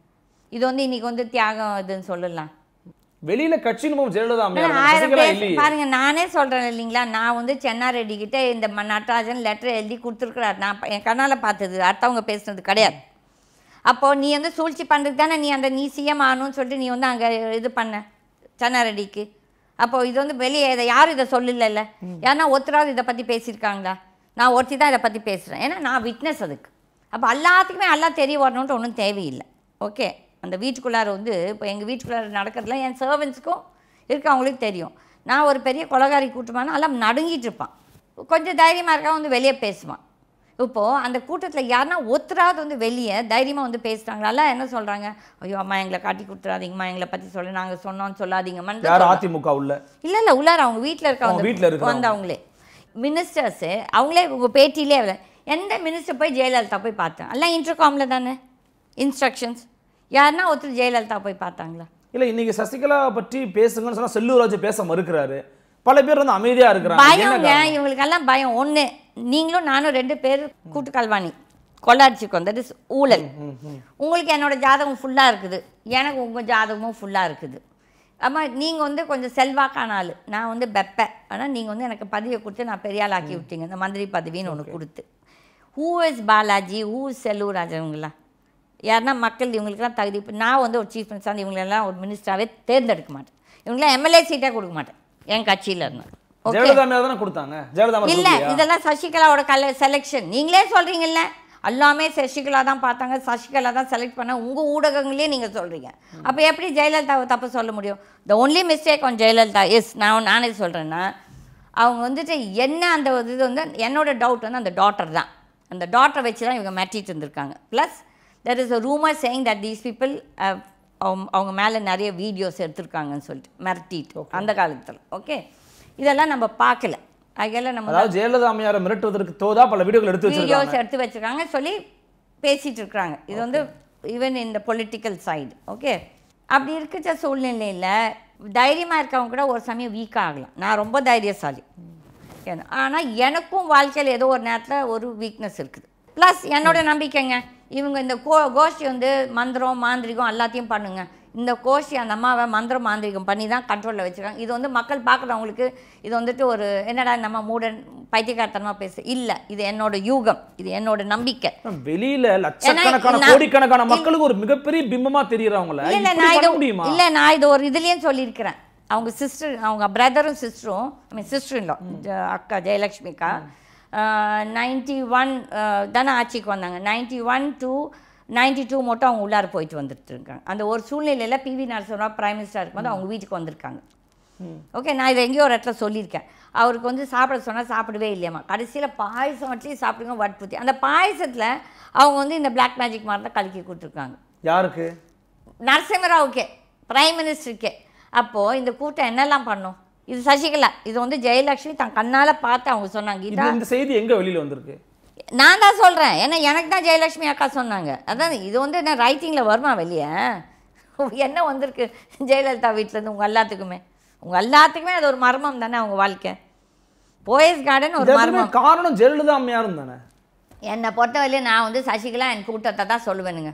இது வந்து இன்றைக்கி வந்து தியாகம் இதுன்னு சொல்லலாம் வெளியில கட்சியிலும் ஜெயலலிதா பாருங்க நானே சொல்றேன் இல்லைங்களா நான் வந்து சென்னா ரெட்டி கிட்ட இந்த நடராஜன் லெட்டர் எழுதி கொடுத்துருக்குறாரு நான் என் கண்ணால் பார்த்தது அடுத்தவங்க பேசுனது கிடையாது அப்போது நீ வந்து சூழ்ச்சி பண்ணுறதுக்கு தானே நீ அந்த நீ சிஎம் ஆகணும்னு சொல்லிட்டு நீ வந்து அங்கே இது பண்ண சன்னாரடிக்கு அப்போது இது வந்து வெளியே இதை யாரும் இதை சொல்லல ஏன்னா ஒருத்தராவது இதை பற்றி பேசியிருக்காங்களா நான் ஒருத்தி தான் இதை பற்றி பேசுகிறேன் ஏன்னா நான் விட்னஸ் அதுக்கு அப்போ எல்லாத்துக்குமே எல்லாம் தெரிய வரணுன்ட்டு ஒன்றும் தேவையில்லை ஓகே அந்த வீட்டுக்குள்ளார வந்து இப்போ எங்கள் வீட்டுக்குள்ளார நடக்கிறதுலாம் என் சர்வன்ஸுக்கும் இருக்க அவங்களுக்கு தெரியும் நான் ஒரு பெரிய கொலகாரி கூட்டமான எல்லாம் நடுங்கிட்டு இருப்பான் கொஞ்சம் தைரியமாக இருக்கா வந்து வெளியே பேசுவான் இப்போது அந்த கூட்டத்தில் யாருன்னா ஒருத்தராவது வந்து வெளியே தைரியமாக வந்து பேசுகிறாங்களா என்ன சொல்கிறாங்க ஐயோ அம்மா எங்களை காட்டி கொடுத்துறாதீங்கம்மா எங்களை பற்றி சொல்ல நாங்கள் சொன்னோம்னு சொல்லாதீங்கம்மா அதிமுக உள்ள இல்லை இல்லை உள்ளார அவங்க வீட்டில் இருக்கவங்க வீட்டில் வந்து அவங்களே மினிஸ்டர்ஸு அவங்களே உங்கள் பேட்டியிலே எந்த மினிஸ்டர் போய் ஜெயலலிதா போய் பார்த்தேன் எல்லாம் இன்டர்காமில் தானே இன்ஸ்ட்ரக்ஷன்ஸ் யாருன்னா ஒருத்தர் ஜெயலலிதா போய் பார்த்தாங்களா இல்லை இன்னைக்கு சசிகலா பற்றி பேசுங்கன்னு சொன்னால் செல்லூராஜ் பேச மறுக்கிறாரு பல பேர் வந்து அமைதியா இருக்கிறாங்க இவங்களுக்கு இவங்களுக்கெல்லாம் பயம் ஒன்று நீங்களும் நானும் ரெண்டு பேர் கூட்டு கல்வாணி கொள்ளாட்சிக்கு வந்தது ஊழல் உங்களுக்கு என்னோட ஜாதகம் ஃபுல்லாக இருக்குது எனக்கு உங்கள் ஜாதகமும் ஃபுல்லாக இருக்குது ஆமாம் நீங்கள் வந்து கொஞ்சம் செல்வாக்கான ஆள் நான் வந்து வெப்பேன் ஆனால் நீங்கள் வந்து எனக்கு பதவியை கொடுத்து நான் பெரியாள் ஆக்கி விட்டீங்க இந்த மந்திரி பதவின்னு ஒன்று கொடுத்து who is Balaji who is Sellurajan இவங்களாம் யாருன்னா மக்கள் இவங்களுக்குலாம் தகுதி நான் வந்து ஒரு சீஃப் மினிஸ்டர் இவங்களெல்லாம் ஒரு மினிஸ்டராகவே தேர்ந்தெடுக்க மாட்டேன் இவங்களாம் எம்எல்ஏ சீட்டாக கொடுக்க மாட்டேன் என் கட்சியில இருந்து இல்ல இதெல்லாம் சசிகலாவோட கல செலெக்ஷன் நீங்களே சொல்றீங்கல்ல எல்லாமே சசிகலா தான் பார்த்தாங்க சசிகலா தான் செலக்ட் பண்ண உங்க ஊடகங்களே நீங்க சொல்றீங்க அப்போ எப்படி ஜெயலலிதாவை தப்பு சொல்ல முடியும் the only mistake on Jayalalithaa yes நான் நானே சொல்றேன்னா அவங்க வந்துட்டு என்ன அந்த இது வந்து என்னோட டவுட் வந்து அந்த டாட்டர் தான் அந்த டாட்டரை வச்சு தான் இவங்க மாற்றிட்டு இருந்திருக்காங்க plus there is a rumour saying that these people அவங்க மேலே நிறைய வீடியோஸ் எடுத்திருக்காங்கன்னு சொல்லிட்டு மிரட்டிட்டு அந்த காலத்தில் ஓகே இதெல்லாம் நம்ம பார்க்கல ஆகையில நம்ம அதாவது ஜெயலலிதா அம்மையாரை மிரட்டுவதற்கு தோதா பல வீடியோக்கள் எடுத்து வீடியோஸ் எடுத்து வச்சுருக்காங்க சொல்லி பேசிகிட்டு இருக்கிறாங்க இது வந்து ஈவன் இந்த பொலிட்டிக்கல் சைடு ஓகே அப்படி இருக்கிற சூழ்நிலையில் தைரியமாக இருக்கவங்க கூட ஒரு சமயம் வீக் ஆகலாம் நான் ரொம்ப தைரியசாலி ஆனால் எனக்கும் வாழ்க்கையில் ஏதோ ஒரு நேரத்தில் ஒரு வீக்னஸ் இருக்குது ப்ளஸ் என்னோட நம்பிக்கைங்க இவங்க இந்த கோ கோஷ்டி வந்து மந்திரம் மாந்திரிகம் எல்லாத்தையும் பண்ணுங்க இந்த கோஷ்டி அந்த அம்மாவை மந்திரம் மாந்திரிகம் பண்ணி தான் கண்ட்ரோலில் வச்சுருக்காங்க இது வந்து மக்கள் பார்க்குறவங்களுக்கு இது வந்துட்டு ஒரு என்னடா இந்த அம்மா மூடன் பைத்தியக்காரத்தனமாக பேசு இல்லை இது என்னோட யூகம் இது என்னோட நம்பிக்கை வெளியில லட்சக்கணக்கான கோடிக்கணக்கான மக்களுக்கு ஒரு மிகப்பெரிய பிம்பமா தெரியறவங்கள இல்லை நான் இது இல்லை நான் இது ஒரு இதுலேயும் சொல்லியிருக்கிறேன் அவங்க சிஸ்டர் அவங்க பிரதரும் சிஸ்டரும் ஐ மீன் சிஸ்டர் இல்லை அக்கா ஜெயலட்சுமிக்கா நைன்டி ஒன் தானே ஆட்சிக்கு வந்தாங்க ninety one to ninety two மட்டும் அவங்க உள்ளார போயிட்டு வந்துட்டுருக்காங்க அந்த ஒரு சூழ்நிலையில் பிவி நரசிம்மராவ் பிரைம் மினிஸ்டர் இருக்கும்போது அவங்க வீட்டுக்கு வந்திருக்காங்க ஓகே நான் இதை எங்கேயோ ஒரு இடத்துல சொல்லியிருக்கேன் அவருக்கு வந்து சாப்பிட சொன்னால் சாப்பிடவே இல்லையம்மா கடைசியில் பாயசம் வச்சு சாப்பிடுங்க வட்புத்தி அந்த பாயசத்தில் அவங்க வந்து இந்த பிளாக் மேஜிக் மாதிரி தான் கலக்கி கொடுத்துருக்காங்க யாருக்கு நரசிம்மராவுக்கே பிரைம் மினிஸ்டருக்கே அப்போது இந்த கூட்டம் என்னெல்லாம் பண்ணும் இது சசிகலா இது வந்து ஜெயலட்சுமி தன் கண்ணால் பார்த்து அவங்க சொன்னாங்க இந்த செய்தி எங்கே வெளியில் வந்திருக்கு நான் தான் சொல்கிறேன் ஏன்னா எனக்கு தான் ஜெயலட்சுமி அக்கா சொன்னாங்க அதான் இது வந்து என்ன ரைட்டிங்கில் வருமா வெளியே என்ன வந்திருக்கு ஜெயலலிதா வீட்டிலேருந்து உங்கள் எல்லாத்துக்குமே உங்கள் எல்லாத்துக்குமே அது ஒரு மர்மம் தானே அவங்க வாழ்க்கை போயஸ் கார்டன் ஒரு மர்மம் காரணம் ஜெயலலிதா அம்மையாரும் தானே என்னை வழியே நான் வந்து சசிகலா என் கூட்டத்தை தான் சொல்லுவேனுங்க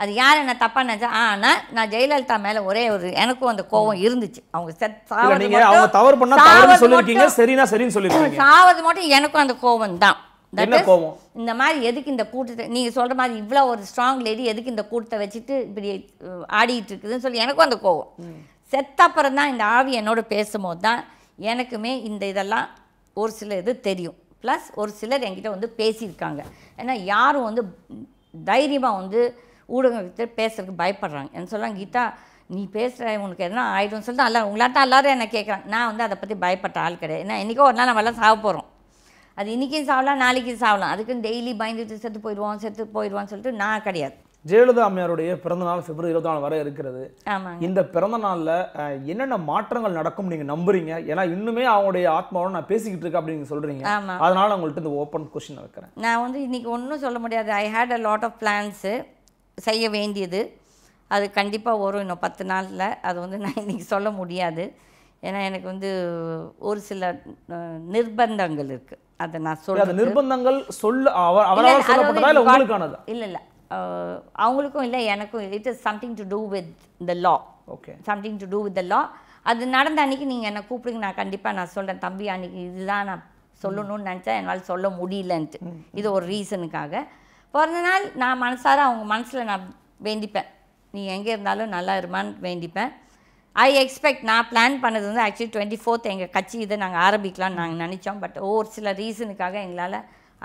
அது யார் என்ன தப்பாக நினச்சா ஆனால் நான் ஜெயலலிதா மேலே ஒரே ஒரு எனக்கும் அந்த கோவம் இருந்துச்சு அவங்க செத் தவறு பண்ணா சொல்லிருக்கீங்க சரினா சரின்னு சொல்லிருக்கீங்க சாவது மட்டும் எனக்கும் அந்த கோவம் தான் இந்த மாதிரி எதுக்கு இந்த கூட்டத்தை நீங்கள் சொல்கிற மாதிரி இவ்வளோ ஒரு ஸ்ட்ராங் லேடி எதுக்கு இந்த கூட்டத்தை வச்சுட்டு இப்படி ஆடிட்டு இருக்குதுன்னு சொல்லி எனக்கும் அந்த கோவம் அப்புறம் தான் இந்த ஆவி என்னோட பேசும்போது தான் எனக்குமே இந்த இதெல்லாம் ஒரு சில இது தெரியும் ப்ளஸ் ஒரு சிலர் என்கிட்ட வந்து பேசியிருக்காங்க ஏன்னா யாரும் வந்து தைரியமாக வந்து ஊடகத்தில் பேசுறதுக்கு பயப்படுறாங்க என்ன சொல்கிறாங்க கீதா நீ பேசுகிற உனக்கு எதனா ஆகிடும்னு சொல்லிட்டு எல்லாம் உங்களாட்ட எல்லாரும் என்னை கேட்குறாங்க நான் வந்து அதை பற்றி பயப்பட்ட ஆள் கிடையாது ஏன்னா இன்றைக்கோ ஒரு நாள் நம்ம எல்லாம் சாக போகிறோம் அது இன்றைக்கும் சாவலாம் நாளைக்கும் சாவலாம் அதுக்குன்னு டெய்லி பயந்துட்டு செத்து போயிடுவோம் செத்து போயிடுவான்னு சொல்லிட்டு நான் கிடையாது ஜெயலலிதா அம்மையாருடைய பிறந்த நாள் பிப்ரவரி இருபத்தி நாலு வரை இருக்கிறது ஆமாம் இந்த பிறந்த நாளில் என்னென்ன மாற்றங்கள் நடக்கும் நீங்கள் நம்புறீங்க ஏன்னா இன்னுமே அவங்களுடைய ஆத்மாவோட நான் பேசிக்கிட்டு இருக்கேன் அப்படின்னு சொல்கிறீங்க ஆமாம் அதனால் அவங்கள்ட்ட இந்த ஓப்பன் கொஸ்டின் வைக்கிறேன் நான் வந்து இன்றைக்கி ஒன்றும் சொல்ல முடியாது I hate a lot of plans செய்ய வேண்டியது அது கண்டிப்பாக வரும் இன்னும் பத்து நாளில் அது வந்து நான் இன்றைக்கி சொல்ல முடியாது ஏன்னா எனக்கு வந்து ஒரு சில நிர்பந்தங்கள் இருக்குது அதை நான் சொல்ல நிர்பந்தங்கள் சொல்ல இல்லை இல்லை அவங்களுக்கும் இல்லை எனக்கும் it is something to do with the law okay something to do with the law அது நடந்த அன்றைக்கி நீங்கள் என்ன கூப்பிடுங்க நான் கண்டிப்பாக நான் சொல்கிறேன் தம்பி அன்றைக்கி இதுதான் நான் சொல்லணும்னு நினச்சா என்னால் சொல்ல முடியலன்ட்டு இது ஒரு ரீசனுக்காக பிறந்த நாள் நான் மனசார அவங்க மனசில் நான் வேண்டிப்பேன் நீ எங்கே இருந்தாலும் நல்லா இருமான்னு வேண்டிப்பேன் ஐ எக்ஸ்பெக்ட் நான் பிளான் பண்ணது வந்து ஆக்சுவலி டுவெண்ட்டி ஃபோர்த் எங்கள் கட்சி இதை நாங்கள் ஆரம்பிக்கலாம்னு நாங்கள் நினச்சோம் பட் ஒவ்வொரு சில ரீசனுக்காக எங்களால்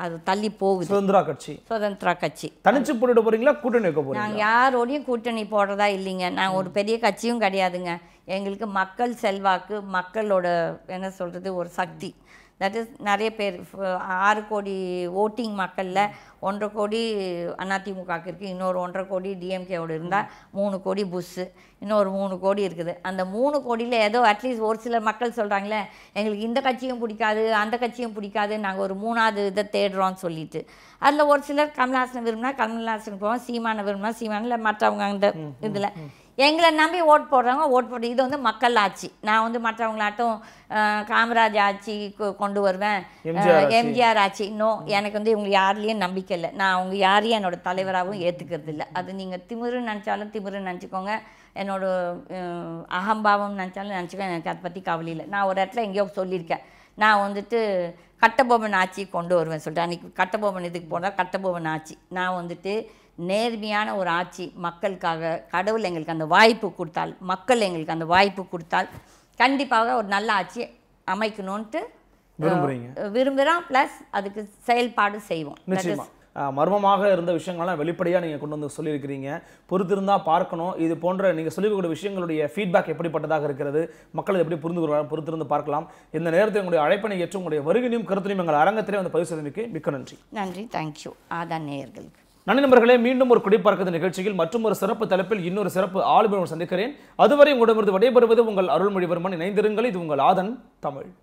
அது தள்ளி போகுது சுதந்திரா கட்சி சுதந்திரா கட்சி தனிச்சு போட்டு போகிறீங்களா கூட்டணி வைக்க போகிறோம் நாங்கள் யாரோடையும் கூட்டணி போடுறதா இல்லைங்க நாங்கள் ஒரு பெரிய கட்சியும் கிடையாதுங்க எங்களுக்கு மக்கள் செல்வாக்கு மக்களோட என்ன சொல்கிறது ஒரு சக்தி தட் இஸ் நிறைய பேர் ஆறு கோடி ஓட்டிங் மக்களில் ஒன்றரை கோடி அதிமுகவுக்கு இருக்குது இன்னொரு ஒன்றரை கோடி டிஎம்கேவோடு இருந்தால் மூணு கோடி புஷ்ஷு இன்னொரு மூணு கோடி இருக்குது அந்த மூணு கோடியில் ஏதோ அட்லீஸ்ட் ஒரு சில மக்கள் சொல்கிறாங்களே எங்களுக்கு இந்த கட்சியும் பிடிக்காது அந்த கட்சியும் பிடிக்காது நாங்கள் ஒரு மூணாவது இதை தேடுறோம்னு சொல்லிட்டு அதில் ஒரு சிலர் கமல்ஹாசன் விரும்பினா கமல்ஹாசன் போவோம் சீமானை விரும்பினா சீமான இல்லை மற்றவங்க அந்த இதில் எங்களை நம்பி ஓட் போடுறவங்க ஓட் போட்டு இது வந்து மக்கள் ஆட்சி நான் வந்து மற்றவங்களாட்டும் காமராஜ் ஆட்சி கொண்டு வருவேன் எம்ஜிஆர் ஆட்சி இன்னும் எனக்கு வந்து இவங்க யார்லேயும் நம்பிக்கை இல்லை நான் அவங்க யாரையும் என்னோடய தலைவராகவும் ஏற்றுக்கிறது இல்லை அது நீங்கள் திமிருன்னு நினச்சாலும் திமிருன்னு நினச்சிக்கோங்க என்னோட அகம்பாவம் நினச்சாலும் நினச்சிக்கோங்க எனக்கு அதை பற்றி கவலை இல்லை நான் ஒரு இடத்துல எங்கேயோ சொல்லியிருக்கேன் நான் வந்துட்டு கட்டபொம்மன் ஆட்சி கொண்டு வருவேன் சொல்லிட்டு அன்றைக்கி கட்டபொம்மன் இதுக்கு போனால் கட்டபொம்மன் ஆட்சி நான் வந்துட்டு நேர்மையான ஒரு ஆட்சி மக்களுக்காக கடவுள் எங்களுக்கு அந்த வாய்ப்பு கொடுத்தால் மக்கள் எங்களுக்கு அந்த வாய்ப்பு கொடுத்தால் கண்டிப்பாக ஒரு நல்ல ஆட்சி அமைக்கணும்ன்ட்டு விரும்புகிறோம் ப்ளஸ் அதுக்கு செயல்பாடு செய்வோம் மர்மமாக இருந்த விஷயங்கள்லாம் வெளிப்படையாக நீங்கள் கொண்டு வந்து சொல்லியிருக்கிறீங்க பொறுத்திருந்தால் பார்க்கணும் இது போன்ற நீங்கள் சொல்லிக்கூடிய விஷயங்களுடைய ஃபீட்பேக் எப்படிப்பட்டதாக இருக்கிறது மக்கள் எப்படி புரிந்து கொள்ளலாம் பொறுத்திருந்து பார்க்கலாம் இந்த நேரத்தில் உங்களுடைய அழைப்பனை ஏற்று உங்களுடைய வருகையும் கருத்தினையும் எங்கள் அரங்கத்திலே வந்து பதிவு செய்தமைக்கு மிக்க நன்றி நன்றி தேங்க்யூ ஆதான் நேயர்களுக்கு நன்றி நண்பர்களே மீண்டும் ஒரு குடிப்பறக்கது நிகழ்ச்சியில் மற்றும் ஒரு சிறப்பு தலைப்பில் இன்னொரு சிறப்பு ஆளுமையோடு சந்திக்கிறேன் அதுவரை உங்களிடமிருந்து விடைபெறுவது உங்கள் அருள்மொழிவர்மன் இணைந்திருங்கள் இது உங்கள் ஆதன் தமிழ்